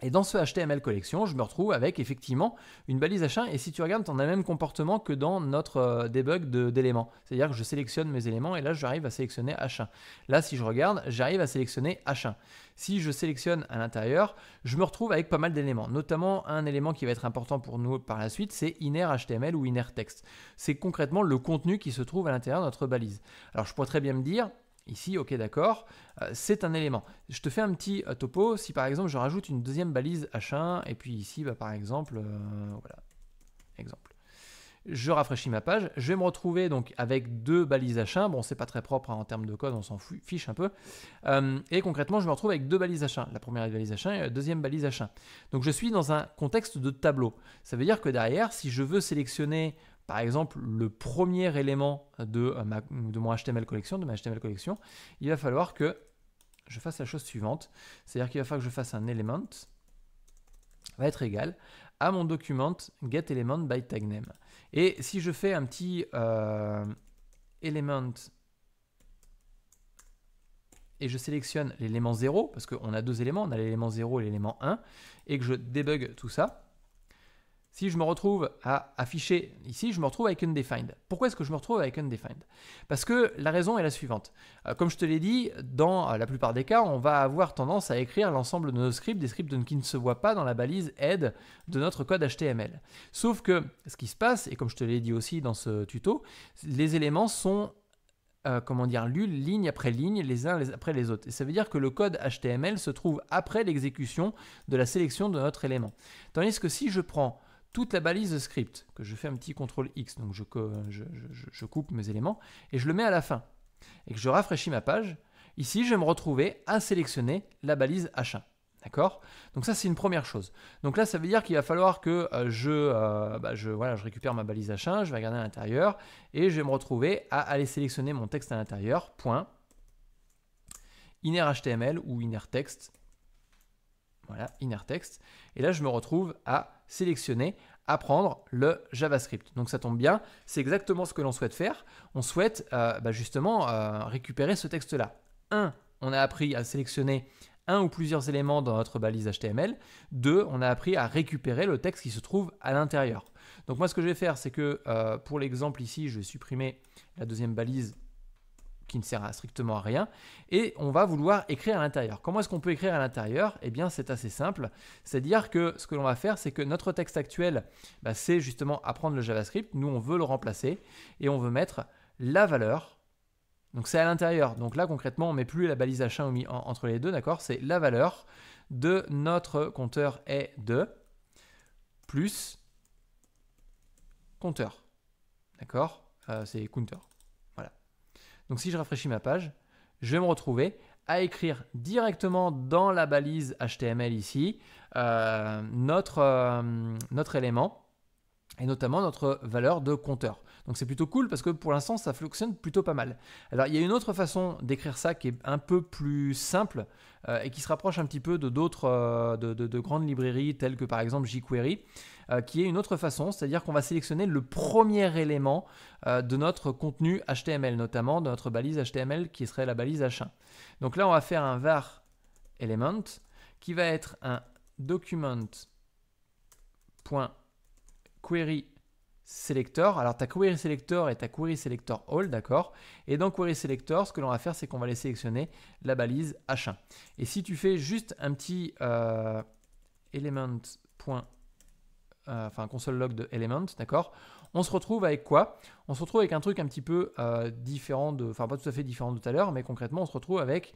et dans ce HTML collection, je me retrouve avec effectivement une balise H1 et si tu regardes, tu en as le même comportement que dans notre euh, debug d'éléments. C'est-à-dire que je sélectionne mes éléments et là, j'arrive à sélectionner H1. Là, si je regarde, j'arrive à sélectionner H1. Si je sélectionne à l'intérieur, je me retrouve avec pas mal d'éléments, notamment un élément qui va être important pour nous par la suite, c'est inner HTML ou inner C'est concrètement le contenu qui se trouve à l'intérieur de notre balise. Alors, je pourrais très bien me dire, Ici, ok, d'accord, euh, c'est un élément. Je te fais un petit euh, topo. Si par exemple, je rajoute une deuxième balise H1, et puis ici, bah, par exemple, euh, voilà, exemple. Je rafraîchis ma page. Je vais me retrouver donc avec deux balises H1. Bon, c'est pas très propre hein, en termes de code, on s'en fiche un peu. et concrètement, je me retrouve avec deux balises H1. La première balise H1 et la deuxième balise H1. Donc, je suis dans un contexte de tableau. Ça veut dire que derrière, si je veux sélectionner par exemple, le premier élément de, euh, ma, mon HTML collection, de ma HTML collection, il va falloir que je fasse la chose suivante. C'est-à-dire qu'il va falloir que je fasse un element va être égal à mon document get element by Et si je fais un petit euh, element et je sélectionne l'élément 0, parce qu'on a deux éléments, on a l'élément 0 et l'élément 1, et que je débug tout ça, si je me retrouve à afficher ici, je me retrouve avec undefined. Pourquoi est-ce que je me retrouve avec undefined Parce que la raison est la suivante. Euh, comme je te l'ai dit, dans euh, la plupart des cas, on va avoir tendance à écrire l'ensemble de nos scripts, des scripts qui ne se voient pas dans la balise head de notre code HTML. Sauf que ce qui se passe, et comme je te l'ai dit aussi dans ce tuto, les éléments sont euh, comment dire, lus ligne après ligne, les uns après les autres. Et ça veut dire que le code HTML se trouve après l'exécution de la sélection de notre élément. Tandis que si je prends toute la balise de script, que je fais un petit contrôle X, donc je, coupe mes éléments, et je le mets à la fin, et que je rafraîchis ma page, ici je vais me retrouver à sélectionner la balise H1. D'accord Donc ça c'est une première chose. Donc là ça veut dire qu'il va falloir que euh, je, euh, bah, je, voilà, je récupère ma balise H1, je vais regarder à l'intérieur, et je vais me retrouver à aller sélectionner mon texte à l'intérieur, point, inner ou inner voilà, inner text. Et là, je me retrouve à sélectionner apprendre le JavaScript. Donc ça tombe bien, c'est exactement ce que l'on souhaite faire. On souhaite euh, bah, justement euh, récupérer ce texte-là. 1. On a appris à sélectionner un ou plusieurs éléments dans notre balise HTML. 2. On a appris à récupérer le texte qui se trouve à l'intérieur. Donc moi ce que je vais faire, c'est que euh, pour l'exemple ici, je vais supprimer la deuxième balise qui ne sert à strictement à rien, et on va vouloir écrire à l'intérieur. Comment est-ce qu'on peut écrire à l'intérieur Eh bien, c'est assez simple. C'est-à-dire que ce que l'on va faire, c'est que notre texte actuel, bah, c'est justement apprendre le JavaScript. Nous, on veut le remplacer et on veut mettre la valeur. Donc, c'est à l'intérieur. Donc là, concrètement, on ne met plus la balise H1 entre les deux, d'accord C'est la valeur de notre compteur est de plus compteur. D'accord euh, C'est counter. Donc si je rafraîchis ma page, je vais me retrouver à écrire directement dans la balise HTML ici euh, euh, notre, élément et notamment notre valeur de compteur. Donc c'est plutôt cool parce que pour l'instant ça fonctionne plutôt pas mal. Alors il y a une autre façon d'écrire ça qui est un peu plus simple euh, et qui se rapproche un petit peu de d'autres de, grandes librairies telles que par exemple jQuery. Euh, qui est une autre façon, c'est-à-dire qu'on va sélectionner le premier élément euh, de notre contenu HTML, notamment de notre balise HTML qui serait la balise H1. Donc là, on va faire un var element qui va être un document.querySelector. selector. Alors ta query selector et ta query selector all, d'accord Et dans query selector, ce que l'on va faire, c'est qu'on va aller sélectionner la balise H1. Et si tu fais juste un petit euh, euh, enfin console log de element, d'accord On se retrouve avec quoi On se retrouve avec un truc un petit peu euh, différent de, enfin pas tout à fait différent de tout à l'heure, mais concrètement on se retrouve avec,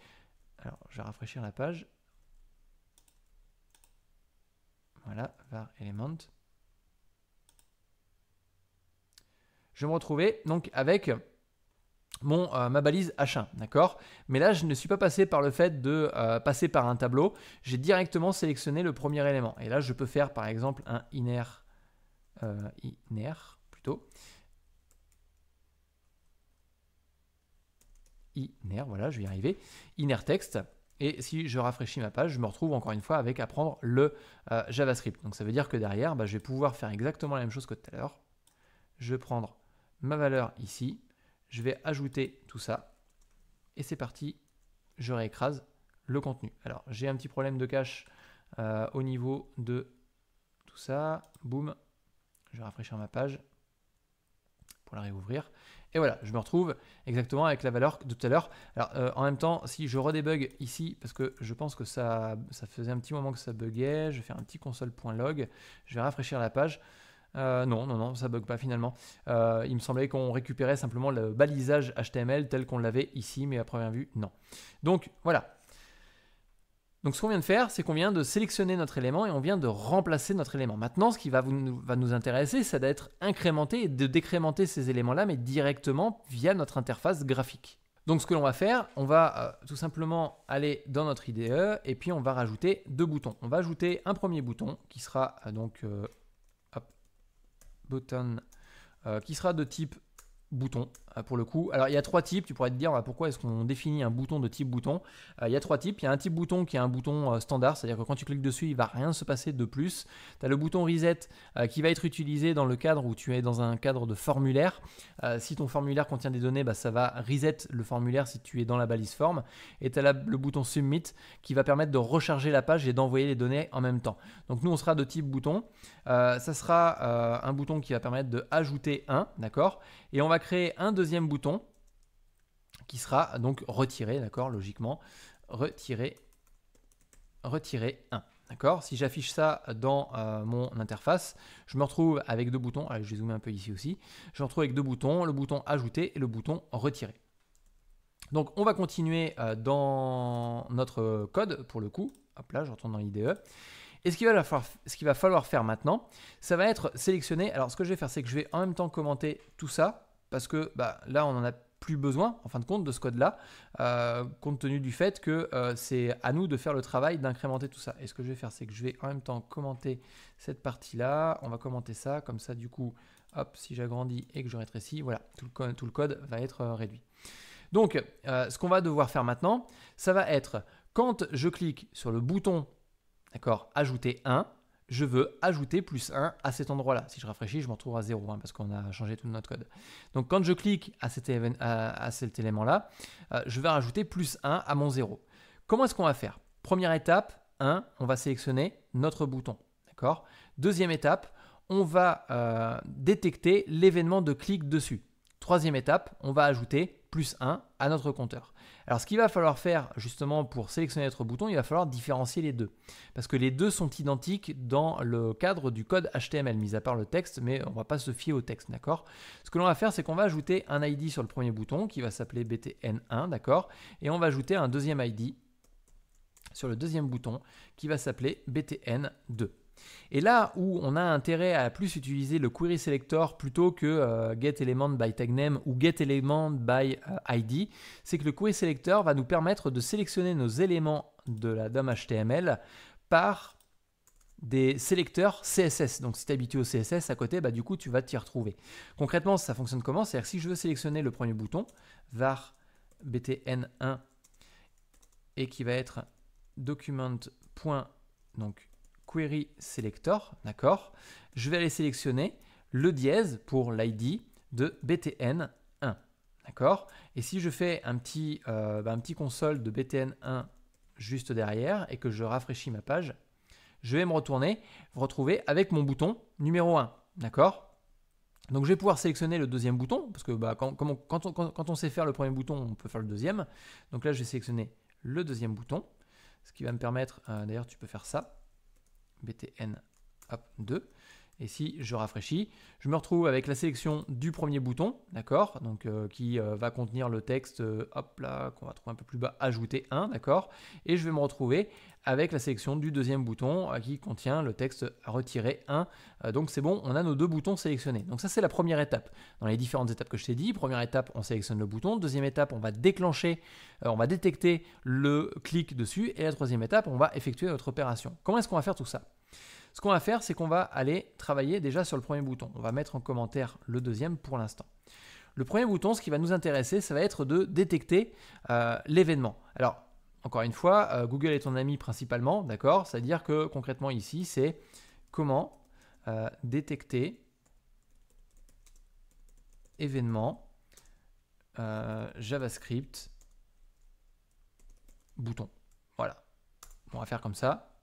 alors je vais rafraîchir la page, voilà, var element. Je me retrouvais donc avec euh, ma balise H1, d'accord Mais là, je ne suis pas passé par le fait de euh, passer par un tableau, j'ai directement sélectionné le premier élément. Et là, je peux faire par exemple un inner, euh, inner plutôt. Inner, voilà, je vais y arriver. Inner text. Et si je rafraîchis ma page, je me retrouve encore une fois avec apprendre le JavaScript. Donc ça veut dire que derrière, bah, je vais pouvoir faire exactement la même chose que tout à l'heure. Je vais prendre ma valeur ici, je vais ajouter tout ça. Et c'est parti, je réécrase le contenu. Alors, j'ai un petit problème de cache euh, au niveau de tout ça. Boum, je vais rafraîchir ma page pour la réouvrir. Et voilà, je me retrouve exactement avec la valeur de tout à l'heure. Alors euh, en même temps, si je redébug ici, parce que je pense que ça, ça faisait un petit moment que ça buguait, je vais faire un petit console.log, je vais rafraîchir la page. Euh, non, non, non, ça bug pas finalement. Euh, il me semblait qu'on récupérait simplement le balisage HTML tel qu'on l'avait ici, mais à première vue, non. Donc voilà. Donc ce qu'on vient de faire, c'est qu'on vient de sélectionner notre élément et on vient de remplacer notre élément. Maintenant, ce qui va, nous intéresser, c'est d'être incrémenté et de décrémenter ces éléments-là, mais directement via notre interface graphique. Donc ce que l'on va faire, on va euh, tout simplement aller dans notre IDE et puis on va rajouter deux boutons. On va ajouter un premier bouton qui sera donc button euh, qui sera de type bouton ah, pour le coup. Alors il y a trois types, tu pourrais te dire euh, pourquoi est-ce qu'on définit un bouton de type bouton. Euh, il y a trois types, il y a un type bouton qui est un bouton euh, standard, c'est-à-dire que quand tu cliques dessus, il va rien se passer de plus. Tu as le bouton reset qui va être utilisé dans le cadre où tu es dans un cadre de formulaire. si ton formulaire contient des données, bah, ça va reset le formulaire si tu es dans la balise form Et tu as le bouton submit qui va permettre de recharger la page et d'envoyer les données en même temps. Donc nous on sera de type bouton. ça sera un bouton qui va permettre de ajouter un, d'accord Et on va créer un de bouton qui sera donc retiré, d'accord, logiquement, retiré, retiré 1. D'accord Si j'affiche ça dans euh, mon interface, je me retrouve avec deux boutons. je vais zoomer un peu ici aussi. Je me retrouve avec deux boutons, le bouton ajouter et le bouton retirer. Donc on va continuer euh, dans notre code pour le coup. Hop là, je retourne dans l'IDE. Et ce qu'il va, va, falloir faire maintenant, ça va être sélectionner. Alors ce que je vais faire, c'est que je vais en même temps commenter tout ça parce que bah, là, on en a plus besoin, en fin de compte, de ce code-là, euh, compte tenu du fait que euh, c'est à nous de faire le travail d'incrémenter tout ça. Et ce que je vais faire, c'est que je vais en même temps commenter cette partie-là, on va commenter ça, comme ça, du coup, hop, si j'agrandis et que je rétrécis, voilà, tout le, code, va être euh, réduit. Donc, ce qu'on va devoir faire maintenant, ça va être, quand je clique sur le bouton, d'accord, ajouter 1, je veux ajouter plus 1 à cet endroit-là. Si je rafraîchis, je m'en trouve à 0, hein, parce qu'on a changé tout notre code. Donc quand je clique à cet, élément-là, euh, je vais rajouter plus 1 à mon 0. Comment est-ce qu'on va faire Première étape, 1, on va sélectionner notre bouton. D'accord Deuxième étape, on va euh, détecter l'événement de clic dessus. Troisième étape, on va ajouter plus 1 à notre compteur. Alors ce qu'il va falloir faire justement pour sélectionner notre bouton, il va falloir différencier les deux. Parce que les deux sont identiques dans le cadre du code HTML, mis à part le texte, mais on ne va pas se fier au texte, d'accord Ce que l'on va faire, c'est qu'on va ajouter un ID sur le premier bouton qui va s'appeler BTN1, d'accord Et on va ajouter un deuxième ID sur le deuxième bouton qui va s'appeler BTN2. Et là où on a intérêt à plus utiliser le query selector plutôt que euh, GetElementByTagName ou GetElementById, euh, c'est que le query selector va nous permettre de sélectionner nos éléments de la DOM HTML par des sélecteurs CSS. Donc si tu es habitué au CSS à côté, bah, du coup tu vas t'y retrouver. Concrètement, ça fonctionne comment C'est-à-dire si je veux sélectionner le premier bouton, var btn1 et qui va être document. donc query selector, d'accord Je vais aller sélectionner le dièse pour l'ID de BTN1, d'accord Et si je fais un petit, euh, bah, un petit console de BTN1 juste derrière et que je rafraîchis ma page, je vais me retourner, retrouver avec mon bouton numéro 1, d'accord donc je vais pouvoir sélectionner le deuxième bouton, parce que bah, quand, on, sait faire le premier bouton, on peut faire le deuxième. Donc là, je vais sélectionner le deuxième bouton, ce qui va me permettre, euh, d'ailleurs tu peux faire ça, btn app 2 et si je rafraîchis, je me retrouve avec la sélection du premier bouton, d'accord Donc euh, qui euh, va contenir le texte, euh, hop là, qu'on va trouver un peu plus bas, ajouter 1, d'accord Et je vais me retrouver avec la sélection du deuxième bouton qui contient le texte retirer 1. donc c'est bon, on a nos deux boutons sélectionnés. Donc ça c'est la première étape. Dans les différentes étapes que je t'ai dit, première étape, on sélectionne le bouton. Deuxième étape, on va déclencher, on va détecter le clic dessus. Et la troisième étape, on va effectuer notre opération. Comment est-ce qu'on va faire tout ça ce qu'on va faire, c'est qu'on va aller travailler déjà sur le premier bouton. On va mettre en commentaire le deuxième pour l'instant. Le premier bouton, ce qui va nous intéresser, ça va être de détecter euh, l'événement. Alors, encore une fois, euh, Google est ton ami principalement, d'accord C'est-à-dire que concrètement ici, c'est comment euh, détecter événement JavaScript bouton. Voilà. On va faire comme ça.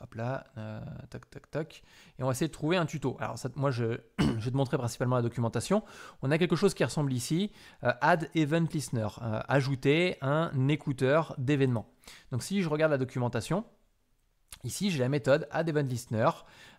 Hop là, euh, toc, tac, tac, Et on va essayer de trouver un tuto. Alors ça, moi, *clears throat* je, vais te montrer principalement la documentation. On a quelque chose qui ressemble ici. Euh, AddEventListener euh, »,« add ajouter un écouteur d'événements. Donc si je regarde la documentation, Ici, j'ai la méthode AddEventListener »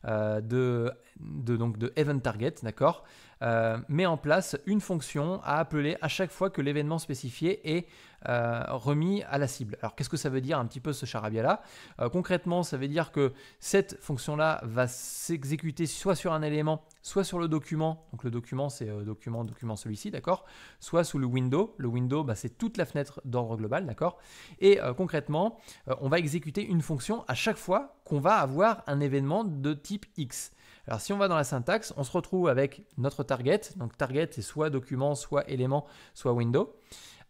de, de, donc de event d'accord euh, met en place une fonction à appeler à chaque fois que l'événement spécifié est euh, remis à la cible. Alors qu'est-ce que ça veut dire un petit peu ce charabia-là euh, Concrètement, ça veut dire que cette fonction-là va s'exécuter soit sur un élément, soit sur le document. Donc le document, c'est document, document celui-ci, d'accord Soit sous le window. Le window, bah, c'est toute la fenêtre d'ordre global, d'accord Et concrètement, on va exécuter une fonction à chaque fois qu'on va avoir un événement de type X. Alors si on va dans la syntaxe, on se retrouve avec notre target. Donc target, c'est soit document, soit élément, soit window.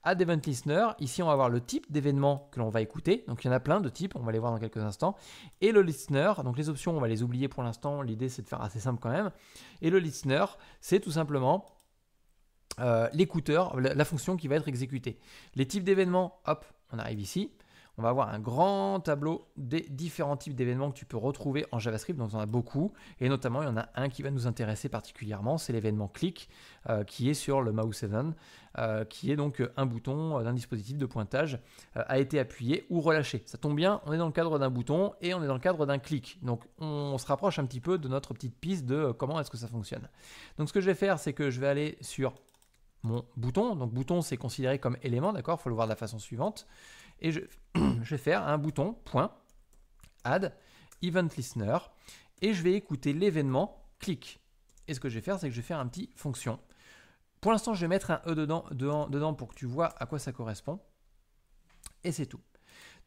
Add event listener, ici on va avoir le type d'événement que l'on va écouter. Donc il y en a plein de types, on va les voir dans quelques instants. Et le listener, donc les options, on va les oublier pour l'instant. L'idée c'est de faire assez simple quand même. Et le listener, c'est tout simplement euh, l'écouteur, la, la, fonction qui va être exécutée. Les types d'événements, hop, on arrive ici on va avoir un grand tableau des différents types d'événements que tu peux retrouver en JavaScript, donc on en a beaucoup, et notamment il y en a un qui va nous intéresser particulièrement, c'est l'événement click euh, qui est sur le mouse 7 euh, qui est donc euh, un bouton d'un dispositif de pointage a été appuyé ou relâché. Ça tombe bien, on est dans le cadre d'un bouton et on est dans le cadre d'un clic, donc on se rapproche un petit peu de notre petite piste de comment est-ce que ça fonctionne. Donc ce que je vais faire, c'est que je vais aller sur mon bouton. Donc bouton, c'est considéré comme élément, d'accord Il Faut le voir de la façon suivante et *clears throat* je, vais faire un bouton point add event listener et je vais écouter l'événement clic. Et ce que je vais faire, c'est que je vais faire un petit fonction. Pour l'instant, je vais mettre un E dedans, dedans, dedans, pour que tu vois à quoi ça correspond. Et c'est tout.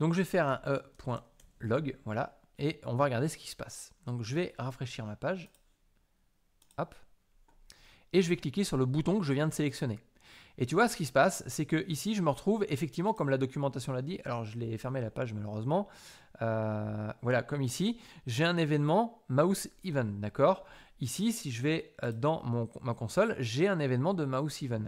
Donc je vais faire un E.log, voilà, et on va regarder ce qui se passe. Donc je vais rafraîchir ma page. Hop. Et je vais cliquer sur le bouton que je viens de sélectionner. Et tu vois, ce qui se passe, c'est que ici, je me retrouve effectivement, comme la documentation l'a dit, alors je l'ai fermé la page malheureusement, euh, voilà, comme ici, j'ai un événement mouse event, d'accord Ici, si je vais euh, dans ma console, j'ai un événement de mouse event.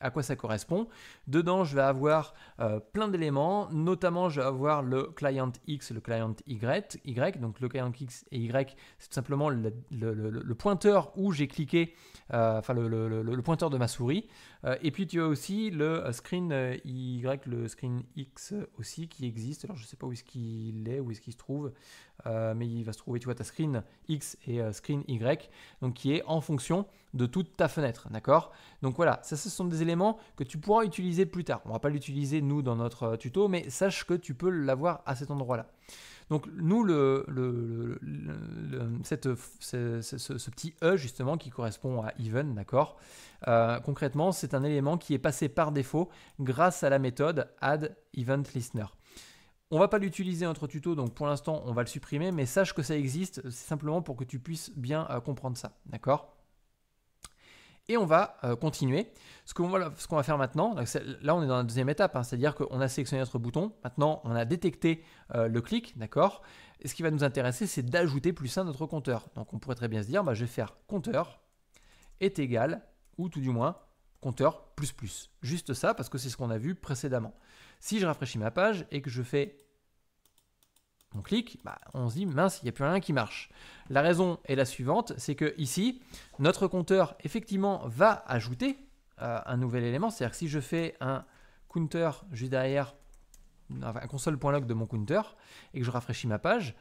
À quoi ça correspond Dedans, je vais avoir euh, plein d'éléments, notamment je vais avoir le client X le client Y. y donc le client X et Y, c'est tout simplement le, pointeur où j'ai cliqué, enfin le, pointeur de ma souris. Euh, et puis tu as aussi le euh, screen euh, Y, le screen X aussi qui existe. Alors je ne sais pas où est-ce qu'il est, où est-ce qu'il se trouve, mais il va se trouver, tu vois, ta screen X et screen Y, donc qui est en fonction de toute ta fenêtre, d'accord Donc voilà, ça ce sont des éléments que tu pourras utiliser plus tard. On ne va pas l'utiliser nous dans notre tuto, mais sache que tu peux l'avoir à cet endroit-là. Donc nous, le, ce, petit E justement qui correspond à even, d'accord euh, Concrètement, c'est un élément qui est passé par défaut grâce à la méthode add event listener. On va pas l'utiliser entre tuto, donc pour l'instant on va le supprimer, mais sache que ça existe, c'est simplement pour que tu puisses bien euh, comprendre ça, d'accord et on va euh, continuer. Ce qu'on va, faire maintenant, là on est dans la deuxième étape, hein. c'est-à-dire qu'on a sélectionné notre bouton, maintenant on a détecté euh, le clic, d'accord Et ce qui va nous intéresser, c'est d'ajouter plus un notre compteur. Donc on pourrait très bien se dire, bah, je vais faire compteur est égal, ou tout du moins, compteur plus plus. Juste ça, parce que c'est ce qu'on a vu précédemment. Si je rafraîchis ma page et que je fais on clique, bah, on se dit mince, il n'y a plus rien qui marche. La raison est la suivante, c'est que ici, notre compteur effectivement va ajouter euh, un nouvel élément. C'est-à-dire que si je fais un counter juste derrière, un console.log de mon counter, et que je rafraîchis ma page,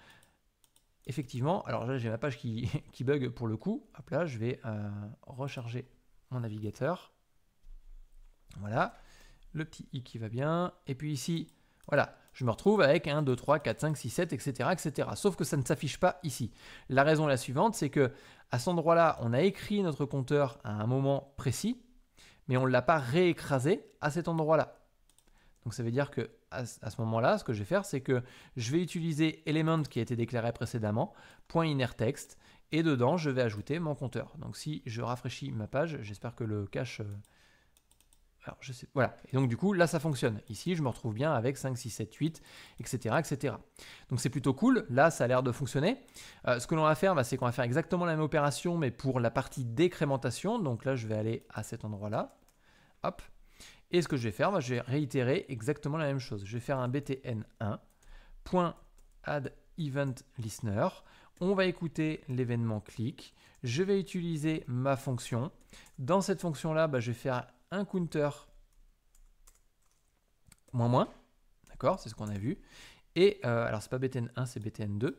effectivement, alors là j'ai ma page qui, *laughs* bug pour le coup. Hop là, je vais euh, recharger mon navigateur. Voilà, le petit i qui va bien. Et puis ici, voilà, je me retrouve avec 1, 2, 3, 4, 5, 6, 7, etc. etc. Sauf que ça ne s'affiche pas ici. La raison est la suivante, c'est que à cet endroit-là, on a écrit notre compteur à un moment précis, mais on ne l'a pas réécrasé à cet endroit-là. Donc ça veut dire que à ce moment-là, ce que je vais faire, c'est que je vais utiliser element qui a été déclaré précédemment, point .innerText, et dedans, je vais ajouter mon compteur. Donc si je rafraîchis ma page, j'espère que le cache euh, voilà. Et donc, du coup, là, ça fonctionne. Ici, je me retrouve bien avec 5, 6, 7, 8, etc. etc. Donc, c'est plutôt cool. Là, ça a l'air de fonctionner. Euh, ce que l'on va faire, bah, c'est qu'on va faire exactement la même opération, mais pour la partie décrémentation. Donc là, je vais aller à cet endroit-là. Hop. Et ce que je vais faire, bah, je vais réitérer exactement la même chose. Je vais faire un btn1.addEventListener. On va écouter l'événement clic. Je vais utiliser ma fonction. Dans cette fonction-là, bah, je vais faire un counter moins moins, d'accord, c'est ce qu'on a vu. Et euh, alors c'est pas BTN1, c'est BTN2,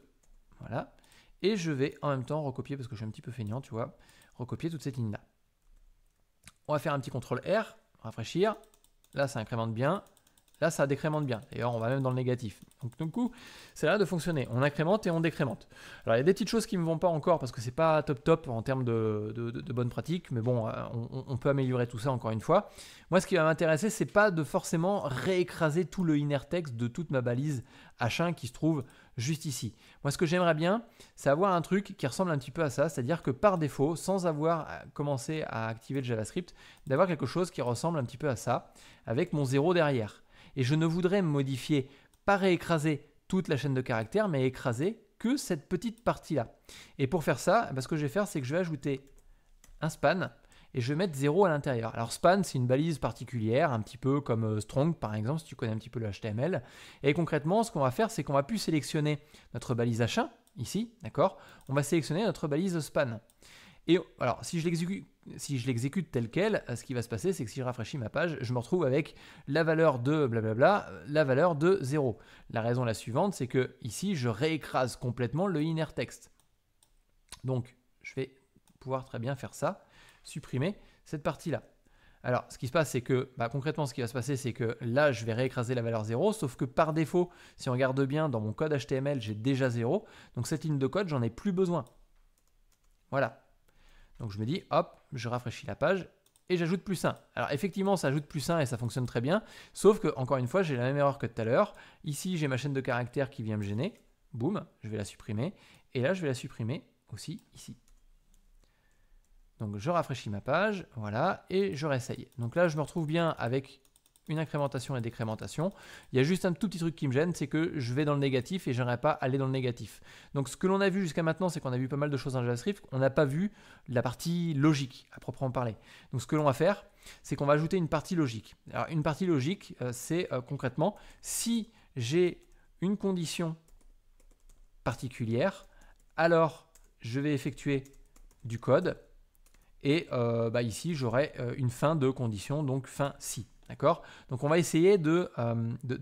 voilà. Et je vais en même temps recopier, parce que je suis un petit peu feignant, tu vois, recopier toute cette ligne-là. On va faire un petit contrôle R, rafraîchir. Là, ça incrémente bien. Là, ça décrémente bien. D'ailleurs, on va même dans le négatif. Donc, du coup, c'est là de fonctionner. On incrémente et on décrémente. Alors, il y a des petites choses qui ne me vont pas encore parce que c'est pas top top en termes de, bonne pratique. bonnes pratiques. Mais bon, euh, on, peut améliorer tout ça encore une fois. Moi, ce qui va m'intéresser, c'est pas de forcément réécraser tout le inner text de toute ma balise H1 qui se trouve juste ici. Moi, ce que j'aimerais bien, c'est avoir un truc qui ressemble un petit peu à ça, c'est-à-dire que par défaut, sans avoir commencé à activer le JavaScript, d'avoir quelque chose qui ressemble un petit peu à ça, avec mon zéro derrière et je ne voudrais modifier, pas réécraser toute la chaîne de caractères, mais écraser que cette petite partie-là. Et pour faire ça, eh ben, ce que je vais faire, c'est que je vais ajouter un span et je vais mettre 0 à l'intérieur. Alors span, c'est une balise particulière, un petit peu comme euh, strong par exemple, si tu connais un petit peu le HTML. Et concrètement, ce qu'on va faire, c'est qu'on va plus sélectionner notre balise H1, ici, d'accord On va sélectionner notre balise span. Et alors, si je l'exécute tel quel, euh, ce qui va se passer, c'est que si je rafraîchis ma page, je me retrouve avec la valeur de blablabla, euh, la valeur de 0. La raison la suivante, c'est que ici, je réécrase complètement le inner text. Donc, je vais pouvoir très bien faire ça, supprimer cette partie-là. Alors, ce qui se passe, c'est que bah, concrètement, ce qui va se passer, c'est que là, je vais réécraser la valeur 0, sauf que par défaut, si on regarde bien dans mon code HTML, j'ai déjà 0. Donc, cette ligne de code, j'en ai plus besoin. Voilà, donc je me dis, hop, je rafraîchis la page et j'ajoute plus 1. Alors effectivement, ça ajoute plus 1 et ça fonctionne très bien, sauf que, encore une fois, j'ai la même erreur que tout à l'heure. Ici, j'ai ma chaîne de caractères qui vient me gêner. Boum, je vais la supprimer. Et là, je vais la supprimer aussi ici. Donc je rafraîchis ma page, voilà, et je réessaye. Donc là, je me retrouve bien avec une incrémentation et décrémentation. Il y a juste un tout petit truc qui me gêne, c'est que je vais dans le négatif et n'aimerais pas aller dans le négatif. Donc ce que l'on a vu jusqu'à maintenant, c'est qu'on a vu pas mal de choses en JavaScript, on n'a pas vu la partie logique à proprement parler. Donc ce que l'on va faire, c'est qu'on va ajouter une partie logique. Alors une partie logique, euh, c'est euh, concrètement si j'ai une condition particulière, alors je vais effectuer du code et euh, bah, ici j'aurai une fin de condition, donc fin si. D'accord Donc on va essayer de, euh,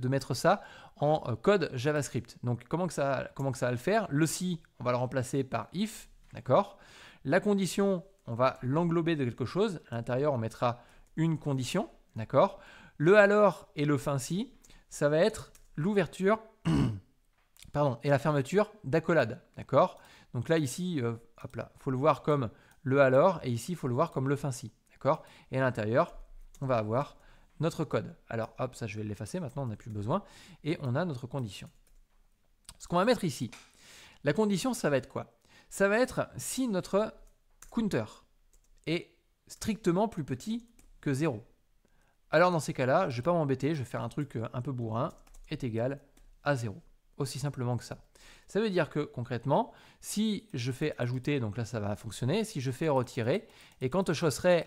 mettre ça en euh, code JavaScript. Donc comment que ça, va le faire Le si, on va le remplacer par if, d'accord La condition, on va l'englober de quelque chose. À l'intérieur, on mettra une condition, d'accord Le alors et le fin si, ça va être l'ouverture *coughs* pardon, et la fermeture d'accolade, d'accord Donc là, ici, euh, hop là, faut le voir comme le alors, et ici, il faut le voir comme le fin si, d'accord Et à l'intérieur, on va avoir notre code. Alors hop, ça je vais l'effacer, maintenant on n'a plus besoin, et on a notre condition. Ce qu'on va mettre ici, la condition ça va être quoi Ça va être si notre counter est strictement plus petit que 0. Alors dans ces cas-là, je ne vais pas m'embêter, je vais faire un truc euh, un peu bourrin, est égal à 0. Aussi simplement que ça. Ça veut dire que concrètement, si je fais ajouter, donc là ça va fonctionner, si je fais retirer, et quand je serai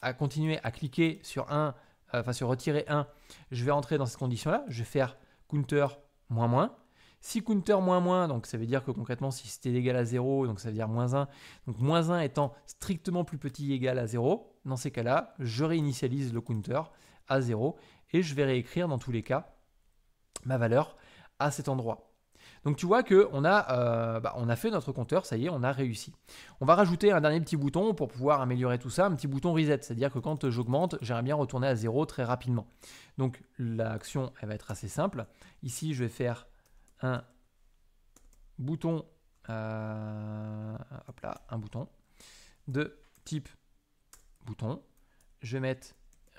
à continuer à cliquer sur un euh, enfin sur retirer 1, je vais rentrer dans cette condition-là, je vais faire counter moins moins. Si counter moins moins, donc ça veut dire que concrètement si c'était égal à 0, donc ça veut dire moins 1, donc moins 1 étant strictement plus petit égal à 0, dans ces cas-là, je réinitialise le counter à 0 et je vais réécrire dans tous les cas ma valeur à cet endroit. Donc tu vois qu'on a, euh, bah, a fait notre compteur, ça y est, on a réussi. On va rajouter un dernier petit bouton pour pouvoir améliorer tout ça, un petit bouton reset, c'est-à-dire que quand euh, j'augmente, j'aimerais bien retourner à zéro très rapidement. Donc l'action, elle va être assez simple. Ici, je vais faire un bouton, euh, là, un bouton de type bouton. Je vais mettre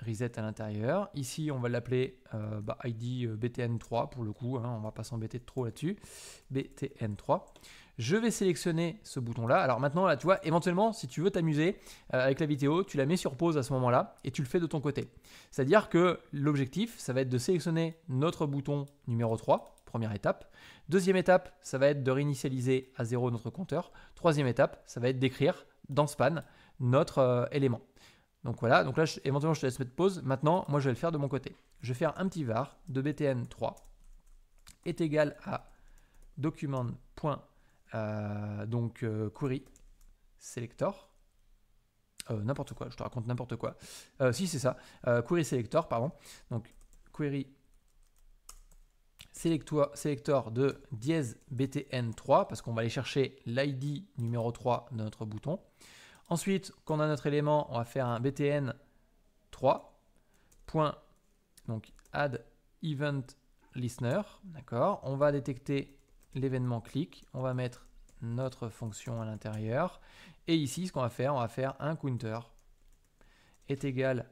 reset à l'intérieur. Ici, on va l'appeler euh, bah, ID euh, BTN3 pour le coup, On hein, on va pas s'embêter trop là-dessus. BTN3. Je vais sélectionner ce bouton-là. Alors maintenant, là, tu vois, éventuellement, si tu veux t'amuser euh, avec la vidéo, tu la mets sur pause à ce moment-là et tu le fais de ton côté. C'est-à-dire que l'objectif, ça va être de sélectionner notre bouton numéro 3, première étape. Deuxième étape, ça va être de réinitialiser à zéro notre compteur. Troisième étape, ça va être d'écrire dans Span notre élément. Donc voilà, donc là, éventuellement, je te laisse mettre pause. Maintenant, moi, je vais le faire de mon côté. Je vais faire un petit var de btn3 est égal à document. Euh, donc euh, query selector. Euh, n'importe quoi, je te raconte n'importe quoi. si, c'est ça. query selector, pardon. Donc query selector, de dièse btn3 parce qu'on va aller chercher l'id numéro 3 de notre bouton. Ensuite, quand on a notre élément, on va faire un btn 3. donc add event d'accord On va détecter l'événement clic, on va mettre notre fonction à l'intérieur. Et ici, ce qu'on va faire, on va faire un counter est égal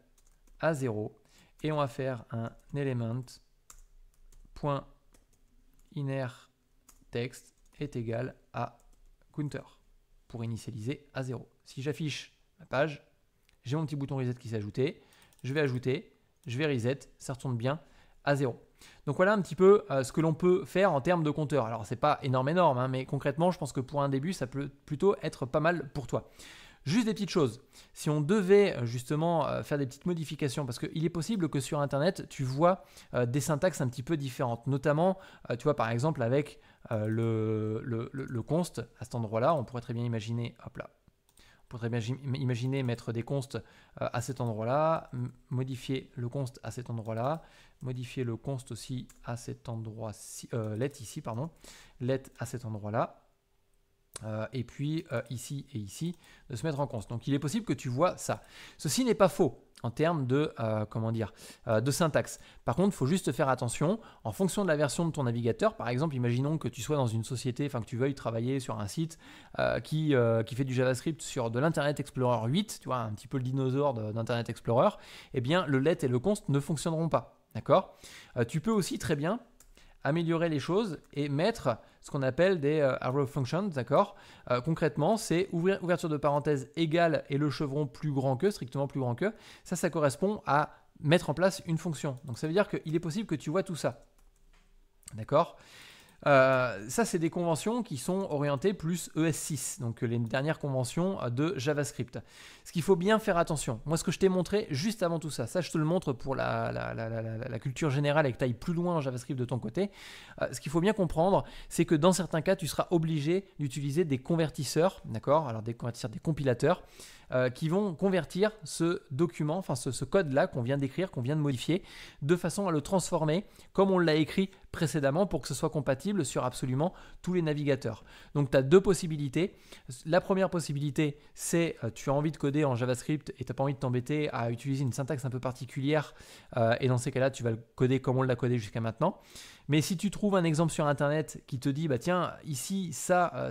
à 0. Et on va faire un element point text est égal à counter pour initialiser à 0 si j'affiche ma page, j'ai mon petit bouton reset qui s'est ajouté, je vais ajouter, je vais reset, ça retourne bien à zéro. Donc voilà un petit peu euh, ce que l'on peut faire en termes de compteur. Alors c'est pas énorme énorme, hein, mais concrètement je pense que pour un début ça peut plutôt être pas mal pour toi. Juste des petites choses. Si on devait euh, justement euh, faire des petites modifications, parce qu'il est possible que sur Internet, tu vois des syntaxes un petit peu différentes, notamment, tu vois par exemple avec le const, à cet endroit-là, on pourrait très bien imaginer, hop là, pourrait imaginer mettre des constes euh, à cet endroit-là, modifier le const à cet endroit-là, modifier le const aussi à cet endroit-ci, euh, ici, pardon, let à cet endroit-là, euh, et puis euh, ici et ici, de se mettre en const. Donc il est possible que tu vois ça. Ceci n'est pas faux en termes de, euh, comment dire, euh, de syntaxe. Par contre, il faut juste faire attention, en fonction de la version de ton navigateur, par exemple, imaginons que tu sois dans une société, enfin que tu veuilles travailler sur un site euh, qui, qui fait du JavaScript sur de l'Internet Explorer 8, tu vois, un petit peu le dinosaure d'Internet Explorer, eh bien, le let et le const ne fonctionneront pas. D'accord Tu peux aussi très bien améliorer les choses et mettre ce qu'on appelle des euh, arrow functions, d'accord euh, Concrètement, c'est ouverture de parenthèse égale et le chevron plus grand que, strictement plus grand que. Ça, ça correspond à mettre en place une fonction. Donc ça veut dire qu'il est possible que tu vois tout ça, d'accord euh, ça, c'est des conventions qui sont orientées plus ES6, donc les dernières conventions de JavaScript. Ce qu'il faut bien faire attention. Moi, ce que je t'ai montré juste avant tout ça, ça, je te le montre pour la, culture générale et que tu ailles plus loin en JavaScript de ton côté. Euh, ce qu'il faut bien comprendre, c'est que dans certains cas, tu seras obligé d'utiliser des convertisseurs, d'accord Alors, des convertisseurs, des compilateurs. Euh, qui vont convertir ce document, enfin ce, code-là qu'on vient d'écrire, qu'on vient de modifier, de façon à le transformer comme on l'a écrit précédemment pour que ce soit compatible sur absolument tous les navigateurs. Donc tu as deux possibilités. La première possibilité, c'est euh, tu as envie de coder en JavaScript et tu n'as pas envie de t'embêter à utiliser une syntaxe un peu particulière. Euh, et dans ces cas-là, tu vas le coder comme on l'a codé jusqu'à maintenant. Mais si tu trouves un exemple sur Internet qui te dit, bah tiens, ici, ça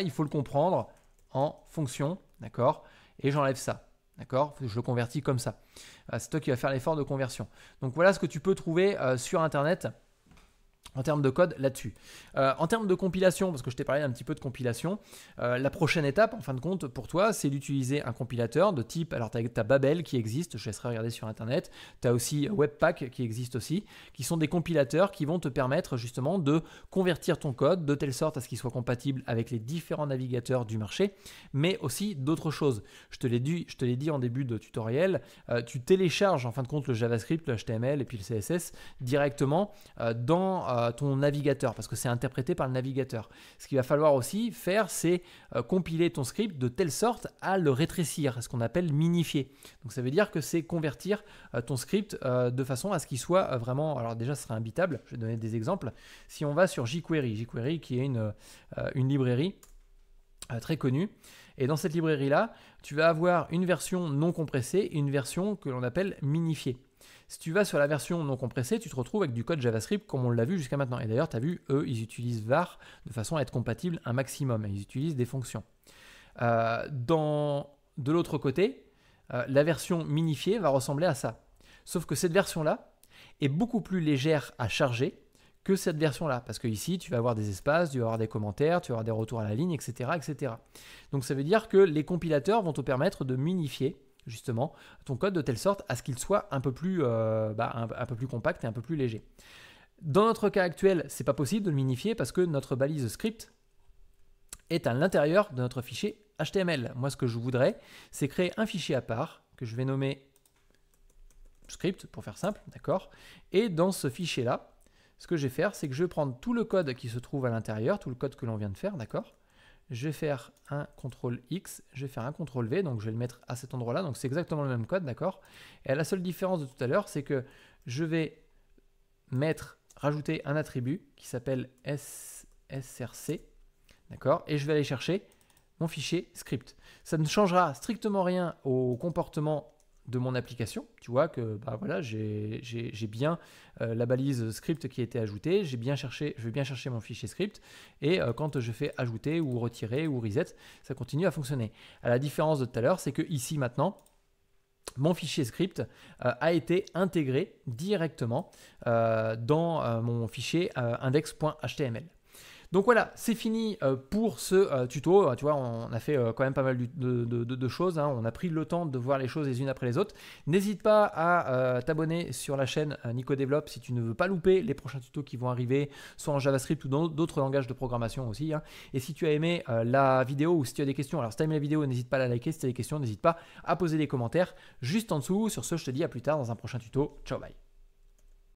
il faut le comprendre, en fonction, d'accord Et j'enlève ça, d'accord Je le convertis comme ça. Euh, c'est toi qui vas faire l'effort de conversion. Donc voilà ce que tu peux trouver euh, sur Internet en termes de code là-dessus. Euh, en termes de compilation, parce que je t'ai parlé un petit peu de compilation, euh, la prochaine étape, en fin de compte, pour toi, c'est d'utiliser un compilateur de type, alors tu as, Babel qui existe, je laisserai regarder sur Internet, tu as aussi Webpack qui existe aussi, qui sont des compilateurs qui vont te permettre justement de convertir ton code de telle sorte à ce qu'il soit compatible avec les différents navigateurs du marché, mais aussi d'autres choses. Je te l'ai dit, dit en début de tutoriel, euh, tu télécharges en fin de compte le JavaScript, le HTML et puis le CSS directement dans euh, ton navigateur, parce que c'est interprété par le navigateur. Ce qu'il va falloir aussi faire, c'est euh, compiler ton script de telle sorte à le rétrécir, ce qu'on appelle minifier. Donc ça veut dire que c'est convertir euh, ton script de façon à ce qu'il soit vraiment... Alors déjà, ce serait imbitable, je vais donner des exemples. Si on va sur jQuery, jQuery qui est une, une librairie très connue, et dans cette librairie-là, tu vas avoir une version non compressée et une version que l'on appelle minifiée. Si tu vas sur la version non compressée, tu te retrouves avec du code JavaScript comme on l'a vu jusqu'à maintenant. Et d'ailleurs, tu as vu, eux, ils utilisent var de façon à être compatible un maximum. Ils utilisent des fonctions. Euh, de l'autre côté, euh, la version minifiée va ressembler à ça. Sauf que cette version-là est beaucoup plus légère à charger que cette version-là. Parce qu'ici, tu vas avoir des espaces, tu vas avoir des commentaires, tu vas avoir des retours à la ligne, etc. etc. Donc ça veut dire que les compilateurs vont te permettre de minifier justement ton code de telle sorte à ce qu'il soit un peu plus, euh, bah, peu plus compact et un peu plus léger. Dans notre cas actuel, c'est pas possible de le minifier parce que notre balise script est à l'intérieur de notre fichier HTML. Moi, ce que je voudrais, c'est créer un fichier à part que je vais nommer script pour faire simple, d'accord Et dans ce fichier-là, ce que je vais faire, c'est que je vais prendre tout le code qui se trouve à l'intérieur, tout le code que l'on vient de faire, d'accord je vais faire un CTRL X, je vais faire un CTRL V, donc je vais le mettre à cet endroit-là, donc c'est exactement le même code, d'accord Et la seule différence de tout à l'heure, c'est que je vais mettre, rajouter un attribut qui s'appelle src, d'accord Et je vais aller chercher mon fichier script. Ça ne changera strictement rien au comportement de mon application. Tu vois que bah, voilà, j'ai bien euh, la balise script qui a été ajoutée, j'ai bien cherché, je vais bien chercher mon fichier script, et euh, quand je fais ajouter ou retirer ou reset, ça continue à fonctionner. À la différence de tout à l'heure, c'est que ici maintenant, mon fichier script euh, a été intégré directement dans mon fichier index.html. Donc voilà, c'est fini euh, pour ce euh, tuto. Euh, tu vois, on a fait quand même pas mal de, choses. Hein. On a pris le temps de voir les choses les unes après les autres. N'hésite pas à t'abonner sur la chaîne Nico si tu ne veux pas louper les prochains tutos qui vont arriver, soit en JavaScript ou dans d'autres langages de programmation aussi. Hein. Et si tu as aimé la vidéo ou si tu as des questions, alors si tu as aimé la vidéo, n'hésite pas à la liker. Si tu as des questions, n'hésite pas à poser des commentaires juste en dessous. Sur ce, je te dis à plus tard dans un prochain tuto. Ciao, bye.